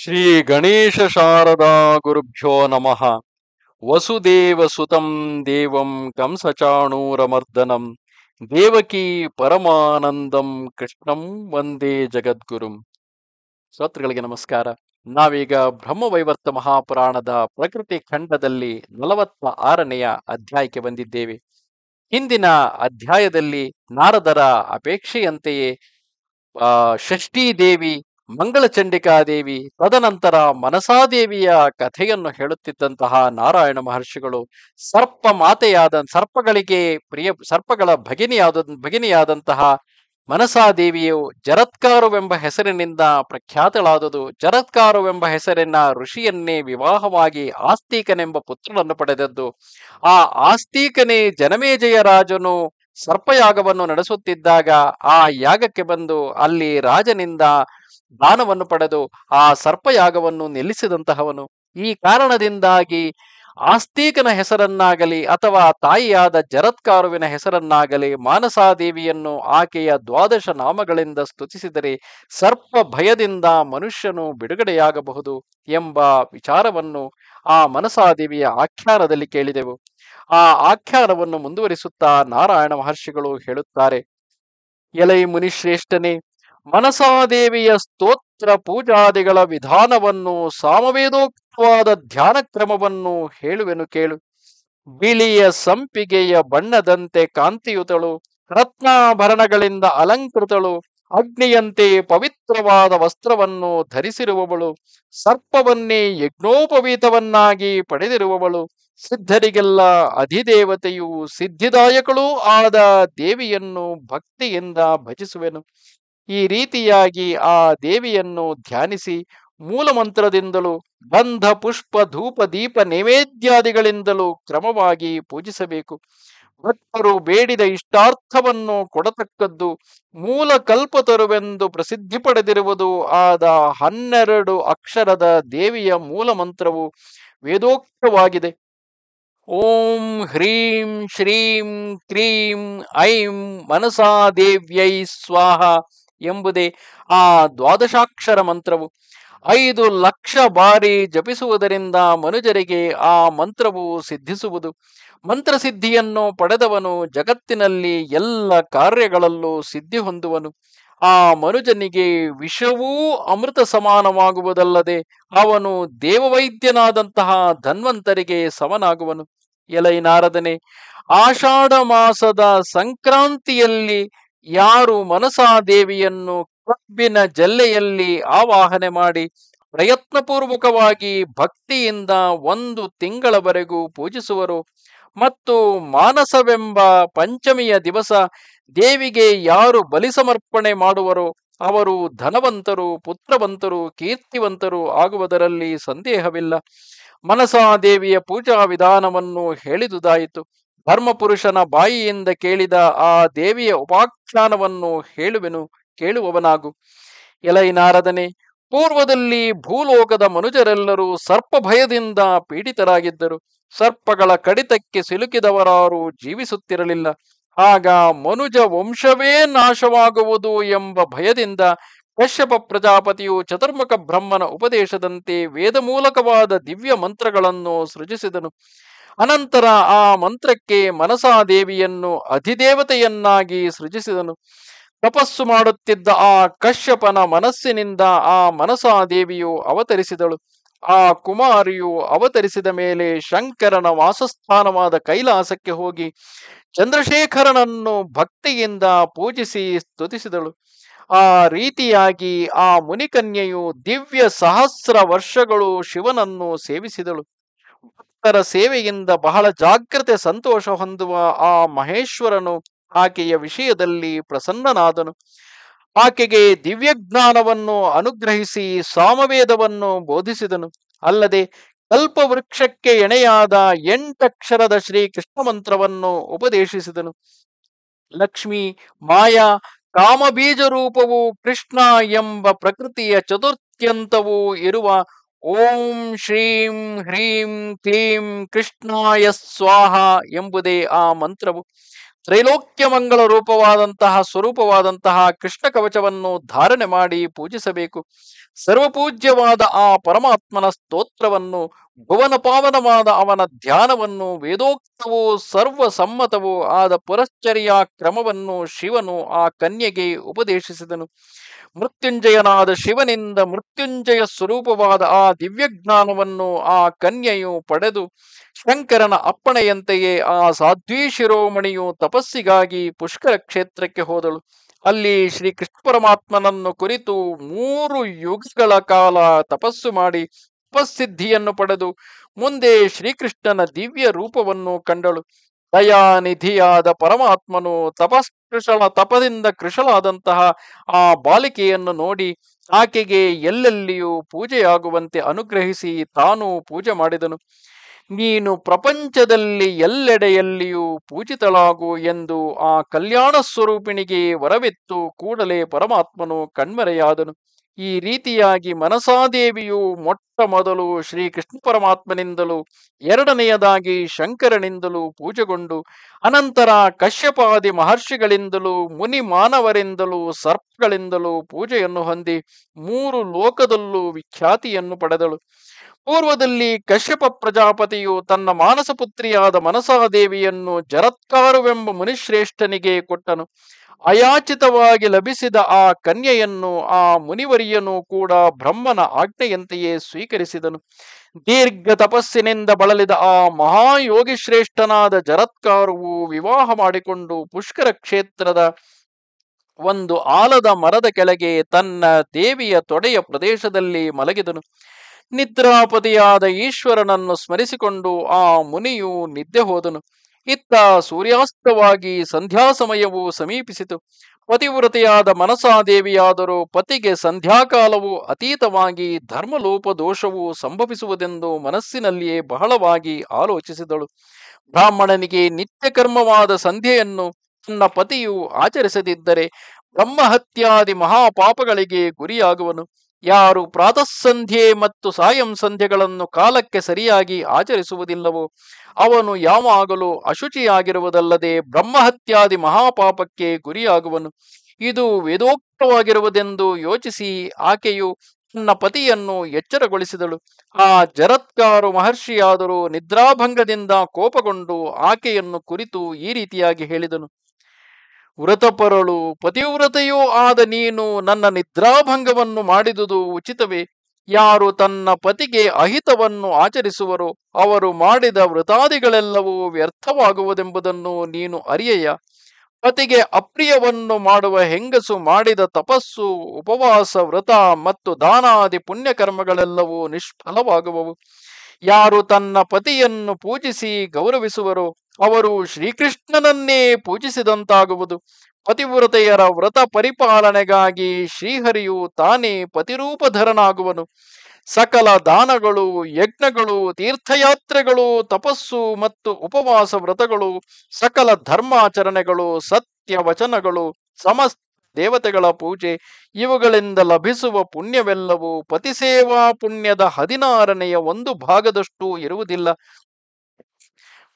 ಶ್ರೀ ಗಣೇಶ ಶಾರದಾ ಗುರುಭ್ಯೋ ನಮಃ ವಸುದೇವ ಸುತಂ ದೇವಂ ಕಂಸಚಾಣೂರಮರ್ದನಂ ದೇವಕಿ ಪರಮಾನಂದಂ ಕೃಷ್ಣಂ ವಂದೇ ಜಗದ್ಗುರುಂ ಸ್ತೋತ್ರಗಳಿಗೆ ನಮಸ್ಕಾರ ನಾವೀಗ ಬ್ರಹ್ಮವೈವರ್ತ ಮಹಾಪುರಾಣದ ಪ್ರಕೃತಿ ಖಂಡದಲ್ಲಿ ನಲವತ್ತ ಆರನೆಯ ಅಧ್ಯಾಯಕ್ಕೆ ಬಂದಿದ್ದೇವೆ ಹಿಂದಿನ ಅಧ್ಯಾಯದಲ್ಲಿ ನಾರದರ ಅಪೇಕ್ಷೆಯಂತೆಯೇ ಷಷ್ಠೀ ದೇವಿ ಮಂಗಳಚಂಡಿಕಾದೇವಿ ತದನಂತರ ಮನಸಾದೇವಿಯ ಕಥೆಯನ್ನು ಹೇಳುತ್ತಿದ್ದಂತಹ ನಾರಾಯಣ ಮಹರ್ಷಿಗಳು ಸರ್ಪ ಮಾತೆಯಾದ ಸರ್ಪಗಳಿಗೆ ಪ್ರಿಯ ಸರ್ಪಗಳ ಭಗಿನಿಯಾದ ಭಗಿನಿಯಾದಂತಹ ಮನಸಾದೇವಿಯು ಜರತ್ಕಾರುವೆಂಬ ಹೆಸರಿನಿಂದ ಪ್ರಖ್ಯಾತಳಾದುದು ಜರತ್ಕಾರುವೆಂಬ ಹೆಸರಿನ ಋಷಿಯನ್ನೇ ವಿವಾಹವಾಗಿ ಆಸ್ತೀಕನೆಂಬ ಪುತ್ರನನ್ನು ಪಡೆದದ್ದು ಆ ಆಸ್ತೀಕನೇ ರಾಜನು ಸರ್ಪಯಾಗವನ್ನು ನಡೆಸುತ್ತಿದ್ದಾಗ ಆ ಯಾಗಕ್ಕೆ ಬಂದು ಅಲ್ಲಿ ರಾಜನಿಂದ ದಾನವನ್ನು ಪಡೆದು ಆ ಸರ್ಪಯಾಗವನ್ನು ನಿಲ್ಲಿಸಿದಂತಹವನು ಈ ಕಾರಣದಿಂದಾಗಿ ಆಸ್ತಿಕನ ಹೆಸರನ್ನಾಗಲಿ ಅಥವಾ ತಾಯಿಯಾದ ಜರತ್ಕಾರುವಿನ ಹೆಸರನ್ನಾಗಲಿ ಮಾನಸಾದೇವಿಯನ್ನು ಆಕೆಯ ದ್ವಾದಶ ನಾಮಗಳಿಂದ ಸ್ತುತಿಸಿದರೆ ಸರ್ಪ ಭಯದಿಂದ ಮನುಷ್ಯನು ಬಿಡುಗಡೆಯಾಗಬಹುದು ಎಂಬ ವಿಚಾರವನ್ನು ಆ ಮನಸಾದೇವಿಯ ಆಖ್ಯಾನದಲ್ಲಿ ಕೇಳಿದೆವು ಆ ಆಖ್ಯಾನವನ್ನು ಮುಂದುವರಿಸುತ್ತಾ ನಾರಾಯಣ ಮಹರ್ಷಿಗಳು ಹೇಳುತ್ತಾರೆ ಎಲೈ ಮುನಿಶ್ರೇಷ್ಠನೇ ಮನಸಾದೇವಿಯ ಸ್ತೋತ್ರ ಪೂಜಾದಿಗಳ ವಿಧಾನವನ್ನು ಸಾಮವೇದೋಕ್ತವಾದ ಧ್ಯಾನ ಕ್ರಮವನ್ನು ಹೇಳುವೆನು ಕೇಳು ಬಿಳಿಯ ಸಂಪಿಗೆಯ ಬಣ್ಣದಂತೆ ಕಾಂತಿಯುತಳು ರತ್ನಾಭರಣಗಳಿಂದ ಅಲಂಕೃತಳು ಅಗ್ನಿಯಂತೆ ಪವಿತ್ರವಾದ ವಸ್ತ್ರವನ್ನು ಧರಿಸಿರುವವಳು ಸರ್ಪವನ್ನೇ ಯಜ್ಞೋಪವೀತವನ್ನಾಗಿ ಪಡೆದಿರುವವಳು ಸಿದ್ಧರಿಗೆಲ್ಲ ಅಧಿದೇವತೆಯು ಸಿದ್ಧಿದಾಯಕಳೂ ಆದ ದೇವಿಯನ್ನು ಭಕ್ತಿಯಿಂದ ಭಜಿಸುವೆನು ಈ ರೀತಿಯಾಗಿ ಆ ದೇವಿಯನ್ನು ಧ್ಯಾನಿಸಿ ಮೂಲಮಂತ್ರದಿಂದಲೂ ಬಂಧ ಪುಷ್ಪ ಧೂಪ ದೀಪ ನೈವೇದ್ಯಾದಿಗಳಿಂದಲೂ ಕ್ರಮವಾಗಿ ಪೂಜಿಸಬೇಕು ಭಕ್ತರು ಬೇಡಿದ ಇಷ್ಟಾರ್ಥವನ್ನು ಕೊಡತಕ್ಕದ್ದು ಮೂಲ ಕಲ್ಪತರುವೆಂದು ಪ್ರಸಿದ್ಧಿ ಪಡೆದಿರುವುದು ಆದ ಹನ್ನೆರಡು ಅಕ್ಷರದ ದೇವಿಯ ಮೂಲ ಮಂತ್ರವು ವೇದೋಕ್ತವಾಗಿದೆ ಓಂ ಹ್ರೀಂ ಶ್ರೀಂ ಕ್ರೀಂ ಐಂ ಮನಸಾ ದೇವ್ಯೈ ಸ್ವಾಹ ಎಂಬುದೇ ಆ ದ್ವಾದಶಾಕ್ಷರ ಮಂತ್ರವು ಐದು ಲಕ್ಷ ಬಾರಿ ಜಪಿಸುವುದರಿಂದ ಮನುಜರಿಗೆ ಆ ಮಂತ್ರವು ಸಿದ್ಧಿಸುವುದು ಮಂತ್ರಸಿದ್ಧಿಯನ್ನು ಪಡೆದವನು ಜಗತ್ತಿನಲ್ಲಿ ಎಲ್ಲ ಕಾರ್ಯಗಳಲ್ಲೂ ಸಿದ್ಧಿ ಹೊಂದುವನು ಆ ಮನುಜನಿಗೆ ವಿಷವೂ ಅಮೃತ ಸಮಾನವಾಗುವುದಲ್ಲದೆ ಅವನು ದೇವವೈದ್ಯನಾದಂತಹ ಧನ್ವಂತರಿಗೆ ಸಮನಾಗುವನು ಎಲೈನಾರದನೆ ಆಷಾಢ ಮಾಸದ ಸಂಕ್ರಾಂತಿಯಲ್ಲಿ ಯಾರು ಮನಸಾದೇವಿಯನ್ನು ಕಬ್ಬಿನ ಜಲ್ಲೆಯಲ್ಲಿ ಆವಾಹನೆ ಮಾಡಿ ಪ್ರಯತ್ನಪೂರ್ವಕವಾಗಿ ಭಕ್ತಿಯಿಂದ ಒಂದು ತಿಂಗಳವರೆಗೂ ಪೂಜಿಸುವರು ಮತ್ತು ಮಾನಸವೆಂಬ ಪಂಚಮಿಯ ದಿವಸ ದೇವಿಗೆ ಯಾರು ಬಲಿ ಸಮರ್ಪಣೆ ಅವರು ಧನವಂತರು ಪುತ್ರವಂತರು ಕೀರ್ತಿವಂತರು ಆಗುವುದರಲ್ಲಿ ಸಂದೇಹವಿಲ್ಲ ಮನಸಾದೇವಿಯ ಪೂಜಾ ವಿಧಾನವನ್ನು ಹೇಳಿದುದಾಯಿತು ಧರ್ಮಪುರುಷನ ಬಾಯಿಯಿಂದ ಕೇಳಿದ ಆ ದೇವಿಯ ಉಪಾಖ್ಯಾನವನ್ನು ಹೇಳುವೆನು ಕೇಳುವವನಾಗು ನಾರದನೆ ಪೂರ್ವದಲ್ಲಿ ಭೂಲೋಕದ ಮನುಜರೆಲ್ಲರೂ ಸರ್ಪ ಭಯದಿಂದ ಪೀಡಿತರಾಗಿದ್ದರು ಸರ್ಪಗಳ ಕಡಿತಕ್ಕೆ ಸಿಲುಕಿದವರಾರು ಜೀವಿಸುತ್ತಿರಲಿಲ್ಲ ಆಗ ಮನುಜ ವಂಶವೇ ನಾಶವಾಗುವುದು ಎಂಬ ಭಯದಿಂದ ಕಶ್ಯಪ ಪ್ರಜಾಪತಿಯು ಚತುರ್ಮುಖ ಬ್ರಹ್ಮನ ಉಪದೇಶದಂತೆ ವೇದ ಮೂಲಕವಾದ ದಿವ್ಯ ಮಂತ್ರಗಳನ್ನು ಸೃಜಿಸಿದನು ಅನಂತರ ಆ ಮಂತ್ರಕ್ಕೆ ಮನಸಾದೇವಿಯನ್ನು ಅಧಿದೇವತೆಯನ್ನಾಗಿ ಸೃಜಿಸಿದನು ತಪಸ್ಸು ಮಾಡುತ್ತಿದ್ದ ಆ ಕಶ್ಯಪನ ಮನಸ್ಸಿನಿಂದ ಆ ಮನಸಾದೇವಿಯು ಅವತರಿಸಿದಳು ಆ ಕುಮಾರಿಯು ಅವತರಿಸಿದ ಮೇಲೆ ಶಂಕರನ ವಾಸಸ್ಥಾನವಾದ ಕೈಲಾಸಕ್ಕೆ ಹೋಗಿ ಚಂದ್ರಶೇಖರನನ್ನು ಭಕ್ತಿಯಿಂದ ಪೂಜಿಸಿ ಸ್ತುತಿಸಿದಳು ಆ ರೀತಿಯಾಗಿ ಆ ಮುನಿಕನ್ಯೆಯು ದಿವ್ಯ ಸಹಸ್ರ ವರ್ಷಗಳು ಶಿವನನ್ನು ಸೇವಿಸಿದಳು ಭಕ್ತರ ಸೇವೆಯಿಂದ ಬಹಳ ಜಾಗ್ರತೆ ಸಂತೋಷ ಹೊಂದುವ ಆ ಮಹೇಶ್ವರನು ಆಕೆಯ ವಿಷಯದಲ್ಲಿ ಪ್ರಸನ್ನನಾದನು ಆಕೆಗೆ ದಿವ್ಯಜ್ಞಾನವನ್ನು ಅನುಗ್ರಹಿಸಿ ಸಾಮವೇದವನ್ನು ಬೋಧಿಸಿದನು ಅಲ್ಲದೆ ಕಲ್ಪವೃಕ್ಷಕ್ಕೆ ಎಣೆಯಾದ ಎಂಟಕ್ಷರದ ಶ್ರೀ ಕೃಷ್ಣ ಮಂತ್ರವನ್ನು ಉಪದೇಶಿಸಿದನು ಲಕ್ಷ್ಮಿ ಮಾಯಾ ಕಾಮಬೀಜ ರೂಪವು ಕೃಷ್ಣ ಎಂಬ ಪ್ರಕೃತಿಯ ಚತುರ್ಥ್ಯಂತವೂ ಇರುವ ಓಂ ಶ್ರೀಂ ಹ್ರೀಂ ಕ್ಲೀಂ ಕೃಷ್ಣಾಯ ಸ್ವಾಹ ಎಂಬುದೇ ಆ ಮಂತ್ರವು ತ್ರೈಲೋಕ್ಯ ಮಂಗಳ ರೂಪವಾದಂತಹ ಸ್ವರೂಪವಾದಂತಹ ಕೃಷ್ಣ ಕವಚವನ್ನು ಧಾರಣೆ ಮಾಡಿ ಪೂಜಿಸಬೇಕು ಸರ್ವಪೂಜ್ಯವಾದ ಆ ಪರಮಾತ್ಮನ ಸ್ತೋತ್ರವನ್ನು ಭುವನ ಪಾವನವಾದ ಅವನ ಧ್ಯಾನವನ್ನು ವೇದೋಕ್ತವೋ ಸರ್ವಸಮ್ಮತವೋ ಆದ ಪುರಶ್ಚರ್ಯ ಕ್ರಮವನ್ನು ಶಿವನು ಆ ಕನ್ಯೆಗೆ ಉಪದೇಶಿಸಿದನು ಮೃತ್ಯುಂಜಯನಾದ ಶಿವನಿಂದ ಮೃತ್ಯುಂಜಯ ಸ್ವರೂಪವಾದ ಆ ದಿವ್ಯಜ್ಞಾನವನ್ನು ಆ ಕನ್ಯೆಯು ಪಡೆದು ಶಂಕರನ ಅಪ್ಪಣೆಯಂತೆಯೇ ಆ ಸಾಧ್ವಿ ಶಿರೋಮಣಿಯು ತಪಸ್ಸಿಗಾಗಿ ಪುಷ್ಕರ ಕ್ಷೇತ್ರಕ್ಕೆ ಹೋದಳು ಅಲ್ಲಿ ಶ್ರೀ ಕೃಷ್ಣ ಪರಮಾತ್ಮನನ್ನು ಕುರಿತು ಮೂರು ಯುಗಗಳ ಕಾಲ ತಪಸ್ಸು ಮಾಡಿ ಉಪಸಿದ್ಧಿಯನ್ನು ಪಡೆದು ಮುಂದೆ ಶ್ರೀಕೃಷ್ಣನ ದಿವ್ಯ ರೂಪವನ್ನು ಕಂಡಳು ದಯಾನಿಧಿಯಾದ ಪರಮಾತ್ಮನು ತಪಸ್ ತಪದಿಂದ ಕೃಷಳಾದಂತಹ ಆ ಬಾಲಿಕೆಯನ್ನು ನೋಡಿ ಆಕೆಗೆ ಎಲ್ಲೆಲ್ಲಿಯೂ ಪೂಜೆಯಾಗುವಂತೆ ಅನುಗ್ರಹಿಸಿ ತಾನೂ ಪೂಜೆ ಮಾಡಿದನು ನೀನು ಪ್ರಪಂಚದಲ್ಲಿ ಎಲ್ಲೆಡೆಯಲ್ಲಿಯೂ ಪೂಜಿತಳಾಗು ಎಂದು ಆ ಕಲ್ಯಾಣ ಸ್ವರೂಪಿಣಿಗೆ ವರವಿತ್ತು ಕೂಡಲೇ ಪರಮಾತ್ಮನು ಕಣ್ಮರೆಯಾದನು ಈ ರೀತಿಯಾಗಿ ಮನಸಾದೇವಿಯು ಮೊಟ್ಟ ಮೊದಲು ಶ್ರೀಕೃಷ್ಣ ಪರಮಾತ್ಮನಿಂದಲೂ ಎರಡನೆಯದಾಗಿ ಶಂಕರನಿಂದಲೂ ಪೂಜೆಗೊಂಡು ಅನಂತರ ಕಶ್ಯಪಾದಿ ಮಹರ್ಷಿಗಳಿಂದಲೂ ಮುನಿ ಮಾನವರಿಂದಲೂ ಸರ್ಪಗಳಿಂದಲೂ ಪೂಜೆಯನ್ನು ಹೊಂದಿ ಮೂರು ಲೋಕದಲ್ಲೂ ವಿಖ್ಯಾತಿಯನ್ನು ಪಡೆದಳು ಪೂರ್ವದಲ್ಲಿ ಕಶ್ಯಪ ಪ್ರಜಾಪತಿಯು ತನ್ನ ಮಾನಸ ಪುತ್ರಿಯಾದ ಮನಸಾದೇವಿಯನ್ನು ಜರತ್ಕಾರುವೆಂಬ ಮುನಿಶ್ರೇಷ್ಠನಿಗೆ ಕೊಟ್ಟನು ಅಯಾಚಿತವಾಗಿ ಲಭಿಸಿದ ಆ ಕನ್ಯೆಯನ್ನು ಆ ಮುನಿವರಿಯನು ಕೂಡ ಬ್ರಹ್ಮನ ಆಜ್ಞೆಯಂತೆಯೇ ಸ್ವೀಕರಿಸಿದನು ದೀರ್ಘ ತಪಸ್ಸಿನಿಂದ ಬಳಲಿದ ಆ ಮಹಾಯೋಗಿ ಶ್ರೇಷ್ಠನಾದ ಜರತ್ಕಾರುವು ವಿವಾಹ ಮಾಡಿಕೊಂಡು ಪುಷ್ಕರ ಕ್ಷೇತ್ರದ ಒಂದು ಆಲದ ಮರದ ಕೆಳಗೆ ತನ್ನ ದೇವಿಯ ತೊಡೆಯ ಪ್ರದೇಶದಲ್ಲಿ ಮಲಗಿದನು ನಿದ್ರಾಪತಿಯಾದ ಈಶ್ವರನನ್ನು ಸ್ಮರಿಸಿಕೊಂಡು ಆ ಮುನಿಯು ನಿದ್ದೆ ಹೋದನು ಇತ್ತ ಸೂರ್ಯಾಸ್ತವಾಗಿ ಸಂಧ್ಯಾ ಸಮಯವೂ ಸಮೀಪಿಸಿತು ಪತಿವ್ರತೆಯಾದ ಮನಸಾದೇವಿಯಾದರೂ ಪತಿಗೆ ಸಂಧ್ಯಾಕಾಲವು ಅತೀತವಾಗಿ ಧರ್ಮಲೋಪ ದೋಷವು ಸಂಭವಿಸುವುದೆಂದು ಮನಸ್ಸಿನಲ್ಲಿಯೇ ಬಹಳವಾಗಿ ಆಲೋಚಿಸಿದಳು ಬ್ರಾಹ್ಮಣನಿಗೆ ನಿತ್ಯಕರ್ಮವಾದ ಸಂಧ್ಯೆಯನ್ನು ತನ್ನ ಪತಿಯು ಆಚರಿಸದಿದ್ದರೆ ಬ್ರಹ್ಮಹತ್ಯಾದಿ ಮಹಾಪಾಪಗಳಿಗೆ ಗುರಿಯಾಗುವನು ಯಾರು ಪ್ರಾತಃಸಂಧ್ಯೆ ಮತ್ತು ಸಾಯಂ ಸಂಧ್ಯೆಗಳನ್ನು ಕಾಲಕ್ಕೆ ಸರಿಯಾಗಿ ಆಚರಿಸುವುದಿಲ್ಲವೋ ಅವನು ಯಾವಾಗಲೂ ಅಶುಚಿಯಾಗಿರುವುದಲ್ಲದೆ ಬ್ರಹ್ಮಹತ್ಯಾದಿ ಮಹಾಪಾಪಕ್ಕೆ ಗುರಿಯಾಗುವನು ಇದು ವೇದೋಕ್ತವಾಗಿರುವುದೆಂದು ಯೋಚಿಸಿ ಆಕೆಯು ತನ್ನ ಪತಿಯನ್ನು ಎಚ್ಚರಗೊಳಿಸಿದಳು ಆ ಜರತ್ಕಾರು ಮಹರ್ಷಿಯಾದರೂ ನಿದ್ರಾಭಂಗದಿಂದ ಕೋಪಗೊಂಡು ಆಕೆಯನ್ನು ಕುರಿತು ಈ ರೀತಿಯಾಗಿ ಹೇಳಿದನು ವ್ರತಪರಳು ಪತಿವ್ರತೆಯೂ ಆದ ನೀನು ನನ್ನ ನಿದ್ರಾಭಂಗವನ್ನು ಮಾಡಿದುದು ಉಚಿತವೇ ಯಾರು ತನ್ನ ಪತಿಗೆ ಅಹಿತವನ್ನು ಆಚರಿಸುವರು ಅವರು ಮಾಡಿದ ವ್ರತಾದಿಗಳೆಲ್ಲವೂ ವ್ಯರ್ಥವಾಗುವುದೆಂಬುದನ್ನು ನೀನು ಅರಿಯಯ್ಯ ಪತಿಗೆ ಅಪ್ರಿಯವನ್ನು ಮಾಡುವ ಹೆಂಗಸು ಮಾಡಿದ ತಪಸ್ಸು ಉಪವಾಸ ವ್ರತ ಮತ್ತು ದಾನಾದಿ ಪುಣ್ಯಕರ್ಮಗಳೆಲ್ಲವೂ ನಿಷ್ಫಲವಾಗುವವು ಯಾರು ತನ್ನ ಪತಿಯನ್ನು ಪೂಜಿಸಿ ಗೌರವಿಸುವರೋ ಅವರು ಶ್ರೀಕೃಷ್ಣನನ್ನೇ ಪೂಜಿಸಿದಂತಾಗುವುದು ಪತಿವ್ರತೆಯರ ವ್ರತ ಪರಿಪಾಲನೆಗಾಗಿ ಶ್ರೀಹರಿಯು ತಾನೇ ಪತಿರೂಪಧರನಾಗುವನು ಸಕಲ ದಾನಗಳು ಯಜ್ಞಗಳು ತೀರ್ಥಯಾತ್ರೆಗಳು ತಪಸ್ಸು ಮತ್ತು ಉಪವಾಸ ವ್ರತಗಳು ಸಕಲ ಧರ್ಮಾಚರಣೆಗಳು ಸತ್ಯ ವಚನಗಳು ಸಮಸ್ತ ದೇವತೆಗಳ ಪೂಜೆ ಇವುಗಳಿಂದ ಲಭಿಸುವ ಪುಣ್ಯವೆಲ್ಲವೂ ಪತಿಸೇವಾ ಪುಣ್ಯದ ಹದಿನಾರನೆಯ ಒಂದು ಭಾಗದಷ್ಟು ಇರುವುದಿಲ್ಲ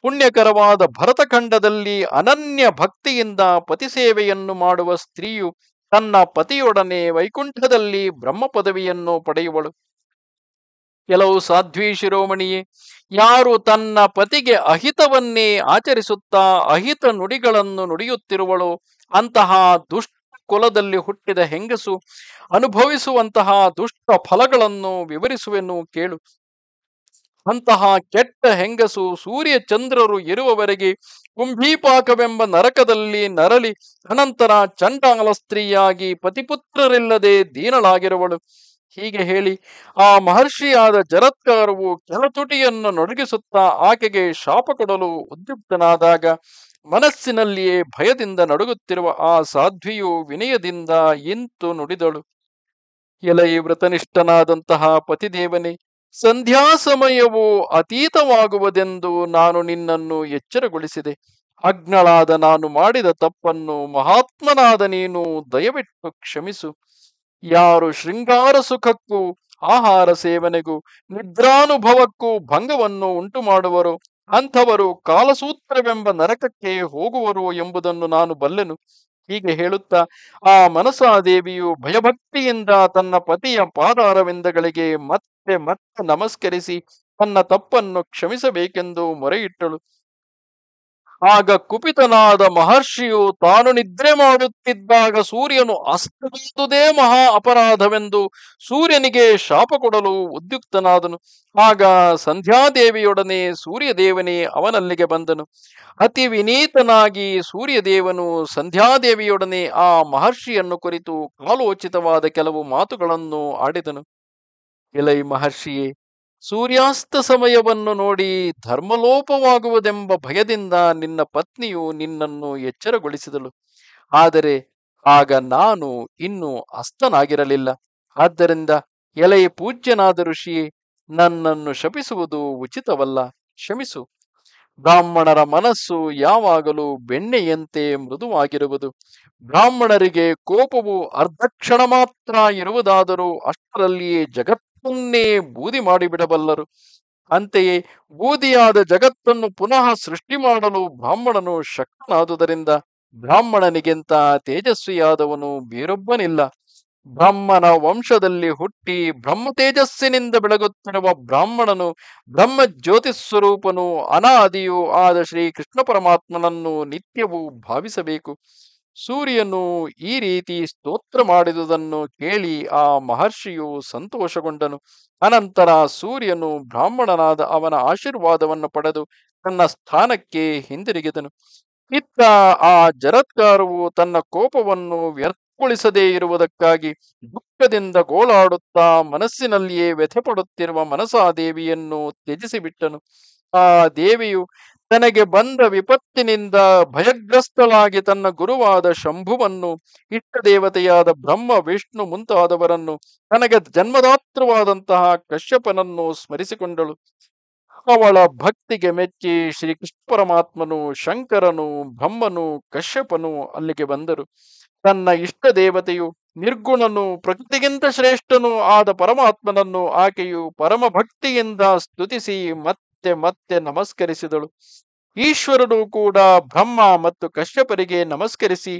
ಪುಣ್ಯಕರವಾದ ಭರತಖಂಡದಲ್ಲಿ ಅನನ್ಯ ಭಕ್ತಿಯಿಂದ ಪತಿಸೇವೆಯನ್ನು ಮಾಡುವ ಸ್ತ್ರೀಯು ತನ್ನ ಪತಿಯೊಡನೆ ವೈಕುಂಠದಲ್ಲಿ ಬ್ರಹ್ಮ ಪದವಿಯನ್ನು ಪಡೆಯುವಳು ಕೆಲವು ಸಾಧ್ವಿ ಶಿರೋಮಣಿಯೇ ಯಾರು ತನ್ನ ಪತಿಗೆ ಅಹಿತವನ್ನೇ ಆಚರಿಸುತ್ತಾ ಅಹಿತ ನುಡಿಗಳನ್ನು ನುಡಿಯುತ್ತಿರುವಳು ಅಂತಹ ದುಷ್ಟ ಕುಲದಲ್ಲಿ ಹುಟ್ಟಿದ ಹೆಂಗಸು ಅನುಭವಿಸುವಂತಹ ದುಷ್ಟ ಫಲಗಳನ್ನು ವಿವರಿಸುವೆನ್ನು ಕೇಳು ಅಂತಹ ಕೆಟ್ಟ ಹೆಂಗಸು ಸೂರ್ಯ ಚಂದ್ರರು ಇರುವವರೆಗೆ ಕುಂಭೀಪಾಕವೆಂಬ ನರಕದಲ್ಲಿ ನರಳಿ ಅನಂತರ ಚಂಡಾಲ ಸ್ತ್ರೀಯಾಗಿ ಪತಿಪುತ್ರರಿಲ್ಲದೆ ದೀನಳಾಗಿರುವಳು ಹೀಗೆ ಹೇಳಿ ಆ ಮಹರ್ಷಿಯಾದ ಜರತ್ಕಾರವು ಕೆಲತುಟಿಯನ್ನು ನೊಡಗಿಸುತ್ತಾ ಆಕೆಗೆ ಶಾಪ ಕೊಡಲು ಉದ್ಯುಕ್ತನಾದಾಗ ಮನಸ್ಸಿನಲ್ಲಿಯೇ ಭಯದಿಂದ ನಡುಗುತ್ತಿರುವ ಆ ಸಾಧ್ವಿಯು ವಿನಯದಿಂದ ಇಂತು ನುಡಿದಳು ಎಲೈ ವ್ರತನಿಷ್ಠನಾದಂತಹ ಪತಿದೇವನೇ ಸಂಧ್ಯಾ ಸಮಯವು ಅತೀತವಾಗುವುದೆಂದು ನಾನು ನಿನ್ನನ್ನು ಎಚ್ಚರಗೊಳಿಸಿದೆ ಅಗ್ನಳಾದ ನಾನು ಮಾಡಿದ ತಪ್ಪನ್ನು ಮಹಾತ್ಮನಾದ ನೀನು ದಯವಿಟ್ಟು ಕ್ಷಮಿಸು ಯಾರು ಶೃಂಗಾರ ಸುಖಕ್ಕೂ ಆಹಾರ ಸೇವನೆಗೂ ನಿದ್ರಾನುಭವಕ್ಕೂ ಭಂಗವನ್ನು ಉಂಟು ಮಾಡುವರು ಅಂಥವರು ಕಾಲಸೂತ್ರವೆಂಬ ನರಕಕ್ಕೆ ಹೋಗುವರು ಎಂಬುದನ್ನು ನಾನು ಬಲ್ಲೆನು ಹೀಗೆ ಹೇಳುತ್ತಾ ಆ ಮನಸಾದೇವಿಯು ಭಯಭಕ್ತಿಯಿಂದ ತನ್ನ ಪತಿಯ ಪಾದಾರವಿಂದಗಳಿಗೆ ಮತ್ತೆ ಮತ್ತೆ ನಮಸ್ಕರಿಸಿ ತನ್ನ ತಪ್ಪನ್ನು ಕ್ಷಮಿಸಬೇಕೆಂದು ಮೊರೆಯಿಟ್ಟಳು ಆಗ ಕುಪಿತನಾದ ಮಹರ್ಷಿಯು ತಾನು ನಿದ್ರೆ ಮಾಡುತ್ತಿದ್ದಾಗ ಸೂರ್ಯನು ಅಸ್ತವಿಸುವುದೇ ಮಹಾ ಅಪರಾಧವೆಂದು ಸೂರ್ಯನಿಗೆ ಶಾಪ ಕೊಡಲು ಉದ್ಯುಕ್ತನಾದನು ಆಗ ಸಂಧ್ಯಾದೇವಿಯೊಡನೆ ಸೂರ್ಯದೇವನೇ ಅವನಲ್ಲಿಗೆ ಬಂದನು ಅತಿ ವಿನೀತನಾಗಿ ಸೂರ್ಯದೇವನು ಸಂಧ್ಯಾದೇವಿಯೊಡನೆ ಆ ಮಹರ್ಷಿಯನ್ನು ಕುರಿತು ಕಾಲೋಚಿತವಾದ ಕೆಲವು ಮಾತುಗಳನ್ನು ಆಡಿದನು ಇಲೈ ಮಹರ್ಷಿಯೇ ಸೂರ್ಯಾಸ್ತ ಸಮಯವನ್ನು ನೋಡಿ ಧರ್ಮಲೋಪವಾಗುವುದೆಂಬ ಭಯದಿಂದ ನಿನ್ನ ಪತ್ನಿಯು ನಿನ್ನನ್ನು ಎಚ್ಚರಗೊಳಿಸಿದಳು ಆದರೆ ಆಗ ನಾನು ಇನ್ನೂ ಅಸ್ತನಾಗಿರಲಿಲ್ಲ ಆದ್ದರಿಂದ ಎಲೆಯ ಪೂಜ್ಯನಾದ ಋಷಿ ನನ್ನನ್ನು ಶಪಿಸುವುದು ಉಚಿತವಲ್ಲ ಕ್ಷಮಿಸು ಬ್ರಾಹ್ಮಣರ ಮನಸ್ಸು ಯಾವಾಗಲೂ ಬೆಣ್ಣೆಯಂತೆ ಮೃದುವಾಗಿರುವುದು ಬ್ರಾಹ್ಮಣರಿಗೆ ಕೋಪವು ಅರ್ಧಕ್ಷಣ ಮಾತ್ರ ಇರುವುದಾದರೂ ಅಷ್ಟರಲ್ಲಿಯೇ ಜಗತ್ ಜಗತ್ತನ್ನೇ ಬೂದಿ ಮಾಡಿಬಿಡಬಲ್ಲರು ಅಂತೆಯೇ ಬೂದಿಯಾದ ಜಗತ್ತನ್ನು ಪುನಃ ಸೃಷ್ಟಿ ಮಾಡಲು ಬ್ರಾಹ್ಮಣನು ಶಕ್ತನಾದುದರಿಂದ ಬ್ರಾಹ್ಮಣನಿಗಿಂತ ತೇಜಸ್ವಿಯಾದವನು ಬೇರೊಬ್ಬನಿಲ್ಲ ಬ್ರಹ್ಮನ ವಂಶದಲ್ಲಿ ಹುಟ್ಟಿ ಬ್ರಹ್ಮ ತೇಜಸ್ಸಿನಿಂದ ಬೆಳಗುತ್ತಿರುವ ಬ್ರಾಹ್ಮಣನು ಬ್ರಹ್ಮ ಜ್ಯೋತಿ ಸ್ವರೂಪನು ಅನಾದಿಯೂ ಆದ ಶ್ರೀ ಕೃಷ್ಣ ಪರಮಾತ್ಮನನ್ನು ನಿತ್ಯವೂ ಭಾವಿಸಬೇಕು ಸೂರ್ಯನು ಈ ರೀತಿ ಸ್ತೋತ್ರ ಮಾಡಿದುದನ್ನು ಕೇಳಿ ಆ ಮಹರ್ಷಿಯು ಸಂತೋಷಗೊಂಡನು ಅನಂತರ ಸೂರ್ಯನು ಬ್ರಾಹ್ಮಣನಾದ ಅವನ ಆಶೀರ್ವಾದವನ್ನು ಪಡೆದು ತನ್ನ ಸ್ಥಾನಕ್ಕೆ ಹಿಂದಿರುಗಿದನು ಇತ್ತ ಆ ಜರತ್ಕಾರವು ತನ್ನ ಕೋಪವನ್ನು ವ್ಯರ್ಥಗೊಳಿಸದೇ ಇರುವುದಕ್ಕಾಗಿ ದುಃಖದಿಂದ ಗೋಳಾಡುತ್ತಾ ಮನಸ್ಸಿನಲ್ಲಿಯೇ ವ್ಯಥೆಪಡುತ್ತಿರುವ ಮನಸಾದೇವಿಯನ್ನು ಮನಸಾ ದೇವಿಯನ್ನು ತ್ಯಜಿಸಿಬಿಟ್ಟನು ಆ ದೇವಿಯು ತನಗೆ ಬಂದ ವಿಪತ್ತಿನಿಂದ ಭಯಗ್ರಸ್ತಳಾಗಿ ತನ್ನ ಗುರುವಾದ ಶಂಭುವನ್ನು ಇಷ್ಟ ದೇವತೆಯಾದ ಬ್ರಹ್ಮ ವಿಷ್ಣು ಮುಂತಾದವರನ್ನು ತನಗೆ ಜನ್ಮದಾತ್ರವಾದಂತಹ ಕಶ್ಯಪನನ್ನು ಸ್ಮರಿಸಿಕೊಂಡಳು ಅವಳ ಭಕ್ತಿಗೆ ಮೆಚ್ಚಿ ಶ್ರೀಕೃಷ್ಣ ಪರಮಾತ್ಮನು ಶಂಕರನು ಬ್ರಹ್ಮನು ಕಶ್ಯಪನು ಅಲ್ಲಿಗೆ ಬಂದರು ತನ್ನ ಇಷ್ಟ ದೇವತೆಯು ನಿರ್ಗುಣನು ಪ್ರಕೃತಿಗಿಂತ ಶ್ರೇಷ್ಠನು ಆದ ಪರಮಾತ್ಮನನ್ನು ಆಕೆಯು ಪರಮ ಭಕ್ತಿಯಿಂದ ಸ್ತುತಿಸಿ ಮತ್ತೆ ಮತ್ತೆ ಮತ್ತೆ ನಮಸ್ಕರಿಸಿದಳು ಈಶ್ವರನು ಕೂಡ ಬ್ರಹ್ಮ ಮತ್ತು ಕಶ್ಯಪರಿಗೆ ನಮಸ್ಕರಿಸಿ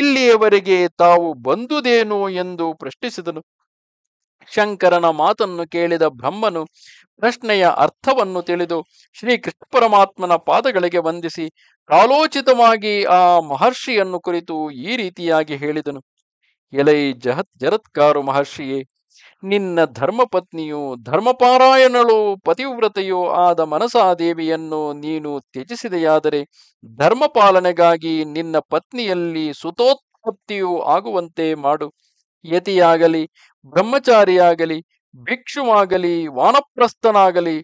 ಇಲ್ಲಿಯವರೆಗೆ ತಾವು ಬಂದುದೇನು ಎಂದು ಪ್ರಶ್ನಿಸಿದನು ಶಂಕರನ ಮಾತನ್ನು ಕೇಳಿದ ಬ್ರಹ್ಮನು ಪ್ರಶ್ನೆಯ ಅರ್ಥವನ್ನು ತಿಳಿದು ಶ್ರೀ ಕೃಷ್ಣ ಪರಮಾತ್ಮನ ಪಾದಗಳಿಗೆ ವಂದಿಸಿ ಕಾಲೋಚಿತವಾಗಿ ಆ ಮಹರ್ಷಿಯನ್ನು ಕುರಿತು ಈ ರೀತಿಯಾಗಿ ಹೇಳಿದನು ಎಲೈ ಜಹತ್ ಜರತ್ಕಾರು ಮಹರ್ಷಿಯೇ ನಿನ್ನ ಧರ್ಮಪತ್ನಿಯು ಧರ್ಮಪಾರಾಯಣಳು ಪತಿವ್ರತೆಯೋ ಆದ ಮನಸಾದೇವಿಯನ್ನು ನೀನು ತ್ಯಜಿಸಿದೆಯಾದರೆ ಧರ್ಮಪಾಲನೆಗಾಗಿ ನಿನ್ನ ಪತ್ನಿಯಲ್ಲಿ ಸುತೋತ್ಪತ್ತಿಯು ಆಗುವಂತೆ ಮಾಡು ಯತಿಯಾಗಲಿ ಬ್ರಹ್ಮಚಾರಿಯಾಗಲಿ ಭಿಕ್ಷುವಾಗಲಿ ವಾನಪ್ರಸ್ಥನಾಗಲಿ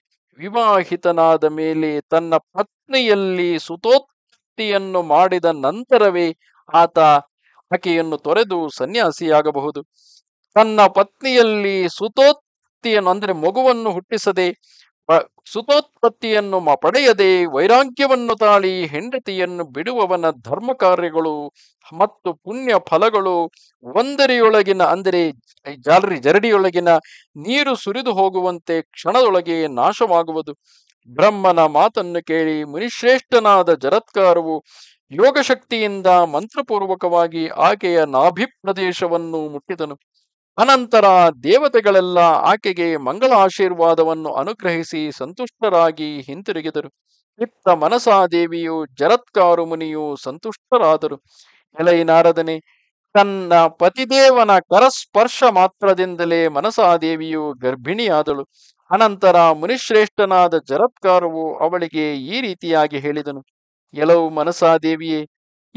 ವಿವಾಹಿತನಾದ ಮೇಲೆ ತನ್ನ ಪತ್ನಿಯಲ್ಲಿ ಸುತೋತ್ಪತ್ತಿಯನ್ನು ಮಾಡಿದ ನಂತರವೇ ಆತ ಆಕೆಯನ್ನು ತೊರೆದು ಸನ್ಯಾಸಿಯಾಗಬಹುದು ತನ್ನ ಪತ್ನಿಯಲ್ಲಿ ಸುತೋತ್ತಿಯನ್ನು ಅಂದರೆ ಮಗುವನ್ನು ಹುಟ್ಟಿಸದೆ ಸುತೋತ್ಪತ್ತಿಯನ್ನು ಪಡೆಯದೆ ವೈರಾಗ್ಯವನ್ನು ತಾಳಿ ಹೆಂಡತಿಯನ್ನು ಬಿಡುವವನ ಧರ್ಮ ಕಾರ್ಯಗಳು ಮತ್ತು ಪುಣ್ಯ ಫಲಗಳು ಒಂದರಿಯೊಳಗಿನ ಅಂದರೆ ಜಾಲರಿ ಜರಡಿಯೊಳಗಿನ ನೀರು ಸುರಿದು ಹೋಗುವಂತೆ ಕ್ಷಣದೊಳಗೆ ನಾಶವಾಗುವುದು ಬ್ರಹ್ಮನ ಮಾತನ್ನು ಕೇಳಿ ಮುನಿಶ್ರೇಷ್ಠನಾದ ಜರತ್ಕಾರವು ಯೋಗಶಕ್ತಿಯಿಂದ ಮಂತ್ರಪೂರ್ವಕವಾಗಿ ಆಕೆಯ ನಾಭಿಪ್ರದೇಶವನ್ನು ಮುಟ್ಟಿದನು ಅನಂತರ ದೇವತೆಗಳೆಲ್ಲ ಆಕೆಗೆ ಮಂಗಳ ಆಶೀರ್ವಾದವನ್ನು ಅನುಗ್ರಹಿಸಿ ಸಂತುಷ್ಟರಾಗಿ ಹಿಂತಿರುಗಿದರು ಇತ್ತ ಮನಸಾ ದೇವಿಯು ಜರತ್ಕಾರು ಮುನಿಯು ಸಂತುಷ್ಟರಾದರು ನಾರದನೆ ತನ್ನ ಪತಿದೇವನ ಕರಸ್ಪರ್ಶ ಮಾತ್ರದಿಂದಲೇ ಮನಸಾ ಮನಸಾದೇವಿಯು ಗರ್ಭಿಣಿಯಾದಳು ಅನಂತರ ಮುನಿಶ್ರೇಷ್ಠನಾದ ಜರತ್ಕಾರವು ಅವಳಿಗೆ ಈ ರೀತಿಯಾಗಿ ಹೇಳಿದನು ಎಲವು ಮನಸಾದೇವಿಯೇ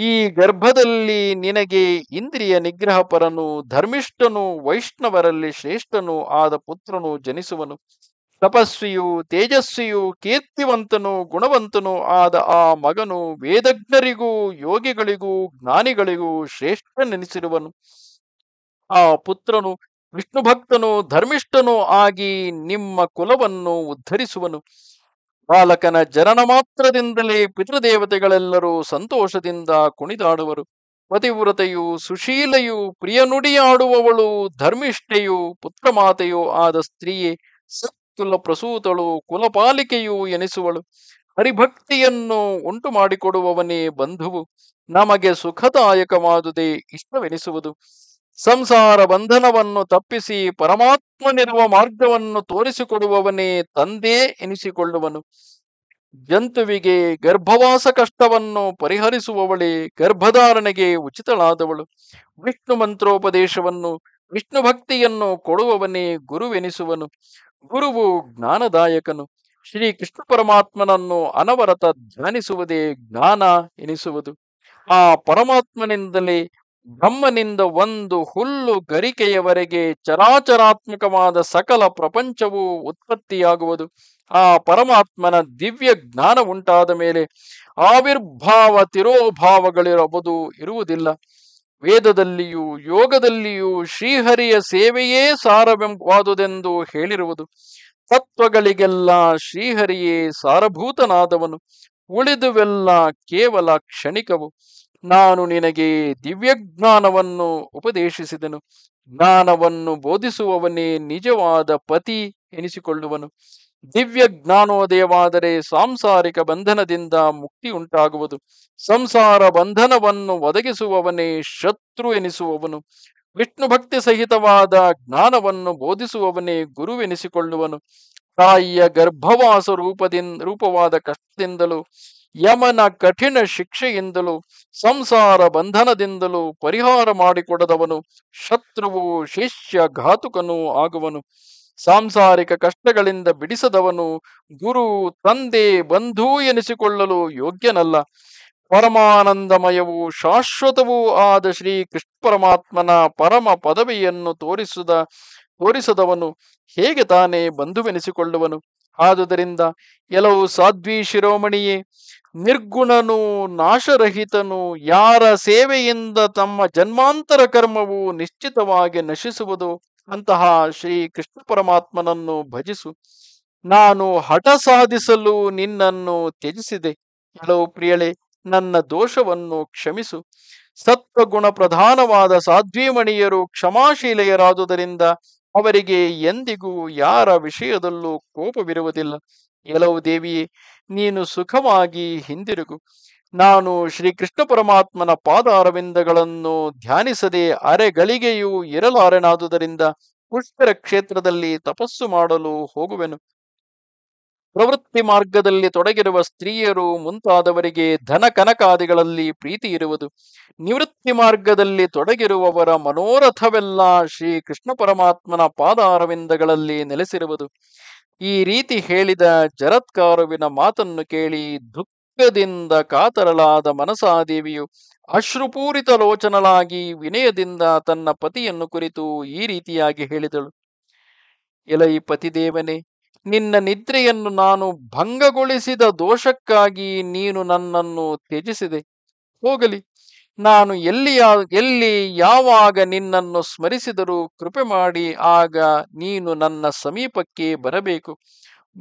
ಈ ಗರ್ಭದಲ್ಲಿ ನಿನಗೆ ಇಂದ್ರಿಯ ನಿಗ್ರಹಪರನು ಧರ್ಮಿಷ್ಠನು ವೈಷ್ಣವರಲ್ಲಿ ಶ್ರೇಷ್ಠನು ಆದ ಪುತ್ರನು ಜನಿಸುವನು ತಪಸ್ವಿಯು ತೇಜಸ್ವಿಯು ಕೀರ್ತಿವಂತನು ಗುಣವಂತನು ಆದ ಆ ಮಗನು ವೇದಜ್ಞರಿಗೂ ಯೋಗಿಗಳಿಗೂ ಜ್ಞಾನಿಗಳಿಗೂ ಶ್ರೇಷ್ಠನೆನಿಸಿರುವನು ಆ ಪುತ್ರನು ವಿಷ್ಣು ಭಕ್ತನು ಧರ್ಮಿಷ್ಠನು ಆಗಿ ನಿಮ್ಮ ಕುಲವನ್ನು ಉದ್ಧರಿಸುವನು ಬಾಲಕನ ಜನನ ಮಾತ್ರದಿಂದಲೇ ಪಿತೃದೇವತೆಗಳೆಲ್ಲರೂ ಸಂತೋಷದಿಂದ ಕುಣಿದಾಡುವರು ಪತಿವ್ರತೆಯು ಸುಶೀಲೆಯು ಪ್ರಿಯನುಡಿಯಾಡುವವಳು ಧರ್ಮಿಷ್ಠೆಯು ಪುತ್ರಮಾತೆಯೂ ಆದ ಸ್ತ್ರೀಯೇ ಸತ್ಕುಲ ಪ್ರಸೂತಳು ಕುಲಪಾಲಿಕೆಯೂ ಎನಿಸುವಳು ಹರಿಭಕ್ತಿಯನ್ನು ಉಂಟು ಮಾಡಿಕೊಡುವವನೇ ಬಂಧುವು ನಮಗೆ ಸುಖದಾಯಕವಾದುದೇ ಇಷ್ಟವೆನಿಸುವುದು ಸಂಸಾರ ಬಂಧನವನ್ನು ತಪ್ಪಿಸಿ ಪರಮಾತ್ಮನಿರುವ ಮಾರ್ಗವನ್ನು ತೋರಿಸಿಕೊಡುವವನೇ ತಂದೆ ಎನಿಸಿಕೊಳ್ಳುವನು ಜಂತುವಿಗೆ ಗರ್ಭವಾಸ ಕಷ್ಟವನ್ನು ಪರಿಹರಿಸುವವಳೆ ಗರ್ಭಧಾರಣೆಗೆ ಉಚಿತಳಾದವಳು ವಿಷ್ಣು ಮಂತ್ರೋಪದೇಶವನ್ನು ವಿಷ್ಣು ಭಕ್ತಿಯನ್ನು ಕೊಡುವವನೇ ಗುರುವೆನಿಸುವನು ಗುರುವು ಜ್ಞಾನದಾಯಕನು ಶ್ರೀ ಕೃಷ್ಣ ಪರಮಾತ್ಮನನ್ನು ಅನವರತ ಧ್ಯಾನಿಸುವುದೇ ಜ್ಞಾನ ಎನಿಸುವುದು ಆ ಪರಮಾತ್ಮನಿಂದಲೇ ಬ್ರಹ್ಮನಿಂದ ಒಂದು ಹುಲ್ಲು ಗರಿಕೆಯವರೆಗೆ ಚರಾಚರಾತ್ಮಕವಾದ ಸಕಲ ಪ್ರಪಂಚವು ಉತ್ಪತ್ತಿಯಾಗುವುದು ಆ ಪರಮಾತ್ಮನ ದಿವ್ಯ ಜ್ಞಾನ ಉಂಟಾದ ಮೇಲೆ ಆವಿರ್ಭಾವ ತಿರೋಭಾವಗಳಿರಬಹುದು ಇರುವುದಿಲ್ಲ ವೇದದಲ್ಲಿಯೂ ಯೋಗದಲ್ಲಿಯೂ ಶ್ರೀಹರಿಯ ಸೇವೆಯೇ ಸಾರವೆಂಬವಾದುದೆಂದು ಹೇಳಿರುವುದು ತತ್ವಗಳಿಗೆಲ್ಲ ಶ್ರೀಹರಿಯೇ ಸಾರಭೂತನಾದವನು ಉಳಿದುವೆಲ್ಲ ಕೇವಲ ಕ್ಷಣಿಕವು ನಾನು ನಿನಗೆ ದಿವ್ಯಜ್ಞಾನವನ್ನು ಉಪದೇಶಿಸಿದನು ಜ್ಞಾನವನ್ನು ಬೋಧಿಸುವವನೇ ನಿಜವಾದ ಪತಿ ಎನಿಸಿಕೊಳ್ಳುವನು ದಿವ್ಯ ಜ್ಞಾನೋದಯವಾದರೆ ಸಾಂಸಾರಿಕ ಬಂಧನದಿಂದ ಮುಕ್ತಿ ಉಂಟಾಗುವುದು ಸಂಸಾರ ಬಂಧನವನ್ನು ಒದಗಿಸುವವನೇ ಶತ್ರು ಎನಿಸುವವನು ವಿಷ್ಣು ಭಕ್ತಿ ಸಹಿತವಾದ ಜ್ಞಾನವನ್ನು ಬೋಧಿಸುವವನೇ ಗುರುವೆನಿಸಿಕೊಳ್ಳುವನು ತಾಯಿಯ ಗರ್ಭವಾಸ ರೂಪದಿಂದ ರೂಪವಾದ ಕಷ್ಟದಿಂದಲೂ ಯಮನ ಕಠಿಣ ಶಿಕ್ಷೆಯಿಂದಲೂ ಸಂಸಾರ ಬಂಧನದಿಂದಲೂ ಪರಿಹಾರ ಮಾಡಿಕೊಡದವನು ಶತ್ರುವು ಶಿಷ್ಯ ಘಾತುಕನೂ ಆಗುವನು ಸಾಂಸಾರಿಕ ಕಷ್ಟಗಳಿಂದ ಬಿಡಿಸದವನು ಗುರು ತಂದೆ ಬಂಧು ಎನಿಸಿಕೊಳ್ಳಲು ಯೋಗ್ಯನಲ್ಲ ಪರಮಾನಂದಮಯವೂ ಶಾಶ್ವತವೂ ಆದ ಶ್ರೀ ಕೃಷ್ಣ ಪರಮಾತ್ಮನ ಪರಮ ಪದವಿಯನ್ನು ತೋರಿಸದ ತೋರಿಸದವನು ಹೇಗೆ ತಾನೇ ಬಂಧುವೆನಿಸಿಕೊಳ್ಳುವನು ಆದುದರಿಂದ ಕೆಲವು ಸಾಧ್ವಿ ಶಿರೋಮಣಿಯೇ ನಿರ್ಗುಣನು ನಾಶರಹಿತನು ಯಾರ ಸೇವೆಯಿಂದ ತಮ್ಮ ಜನ್ಮಾಂತರ ಕರ್ಮವು ನಿಶ್ಚಿತವಾಗಿ ನಶಿಸುವುದು ಅಂತಹ ಶ್ರೀ ಕೃಷ್ಣ ಪರಮಾತ್ಮನನ್ನು ಭಜಿಸು ನಾನು ಹಠ ಸಾಧಿಸಲು ನಿನ್ನನ್ನು ತ್ಯಜಿಸಿದೆ ಕೆಲವು ಪ್ರಿಯಳೆ ನನ್ನ ದೋಷವನ್ನು ಕ್ಷಮಿಸು ಸತ್ವಗುಣ ಪ್ರಧಾನವಾದ ಸಾಧ್ವಿಮಣಿಯರು ಕ್ಷಮಾಶೀಲೆಯರಾದುದರಿಂದ ಅವರಿಗೆ ಎಂದಿಗೂ ಯಾರ ವಿಷಯದಲ್ಲೂ ಕೋಪವಿರುವುದಿಲ್ಲ ಎಲೋ ದೇವಿ ನೀನು ಸುಖವಾಗಿ ಹಿಂದಿರುಗು ನಾನು ಶ್ರೀಕೃಷ್ಣ ಪರಮಾತ್ಮನ ಪಾದಾರವಿಂದಗಳನ್ನು ಧ್ಯಾನಿಸದೆ ಅರೆಗಳಿಗೆಯೂ ಇರಲಾರನಾದುದರಿಂದ ಪುಷ್ಕರ ಕ್ಷೇತ್ರದಲ್ಲಿ ತಪಸ್ಸು ಮಾಡಲು ಹೋಗುವೆನು ಪ್ರವೃತ್ತಿ ಮಾರ್ಗದಲ್ಲಿ ತೊಡಗಿರುವ ಸ್ತ್ರೀಯರು ಮುಂತಾದವರಿಗೆ ಧನ ಕನಕಾದಿಗಳಲ್ಲಿ ಪ್ರೀತಿ ಇರುವುದು ನಿವೃತ್ತಿ ಮಾರ್ಗದಲ್ಲಿ ತೊಡಗಿರುವವರ ಮನೋರಥವೆಲ್ಲ ಶ್ರೀ ಕೃಷ್ಣ ಪರಮಾತ್ಮನ ಪಾದಾರವಿಂದಗಳಲ್ಲಿ ನೆಲೆಸಿರುವುದು ಈ ರೀತಿ ಹೇಳಿದ ಜರತ್ಕಾರುವಿನ ಮಾತನ್ನು ಕೇಳಿ ದುಃಖದಿಂದ ಕಾತರಳಾದ ಮನಸಾದೇವಿಯು ಅಶ್ರುಪೂರಿತ ಲೋಚನಲಾಗಿ ವಿನಯದಿಂದ ತನ್ನ ಪತಿಯನ್ನು ಕುರಿತು ಈ ರೀತಿಯಾಗಿ ಹೇಳಿದಳು ಎಲೈ ಪತಿದೇವನೇ ನಿನ್ನ ನಿದ್ರೆಯನ್ನು ನಾನು ಭಂಗಗೊಳಿಸಿದ ದೋಷಕ್ಕಾಗಿ ನೀನು ನನ್ನನ್ನು ತ್ಯಜಿಸಿದೆ ಹೋಗಲಿ ನಾನು ಎಲ್ಲಿಯ ಎಲ್ಲಿ ಯಾವಾಗ ನಿನ್ನನ್ನು ಸ್ಮರಿಸಿದರೂ ಕೃಪೆ ಮಾಡಿ ಆಗ ನೀನು ನನ್ನ ಸಮೀಪಕ್ಕೆ ಬರಬೇಕು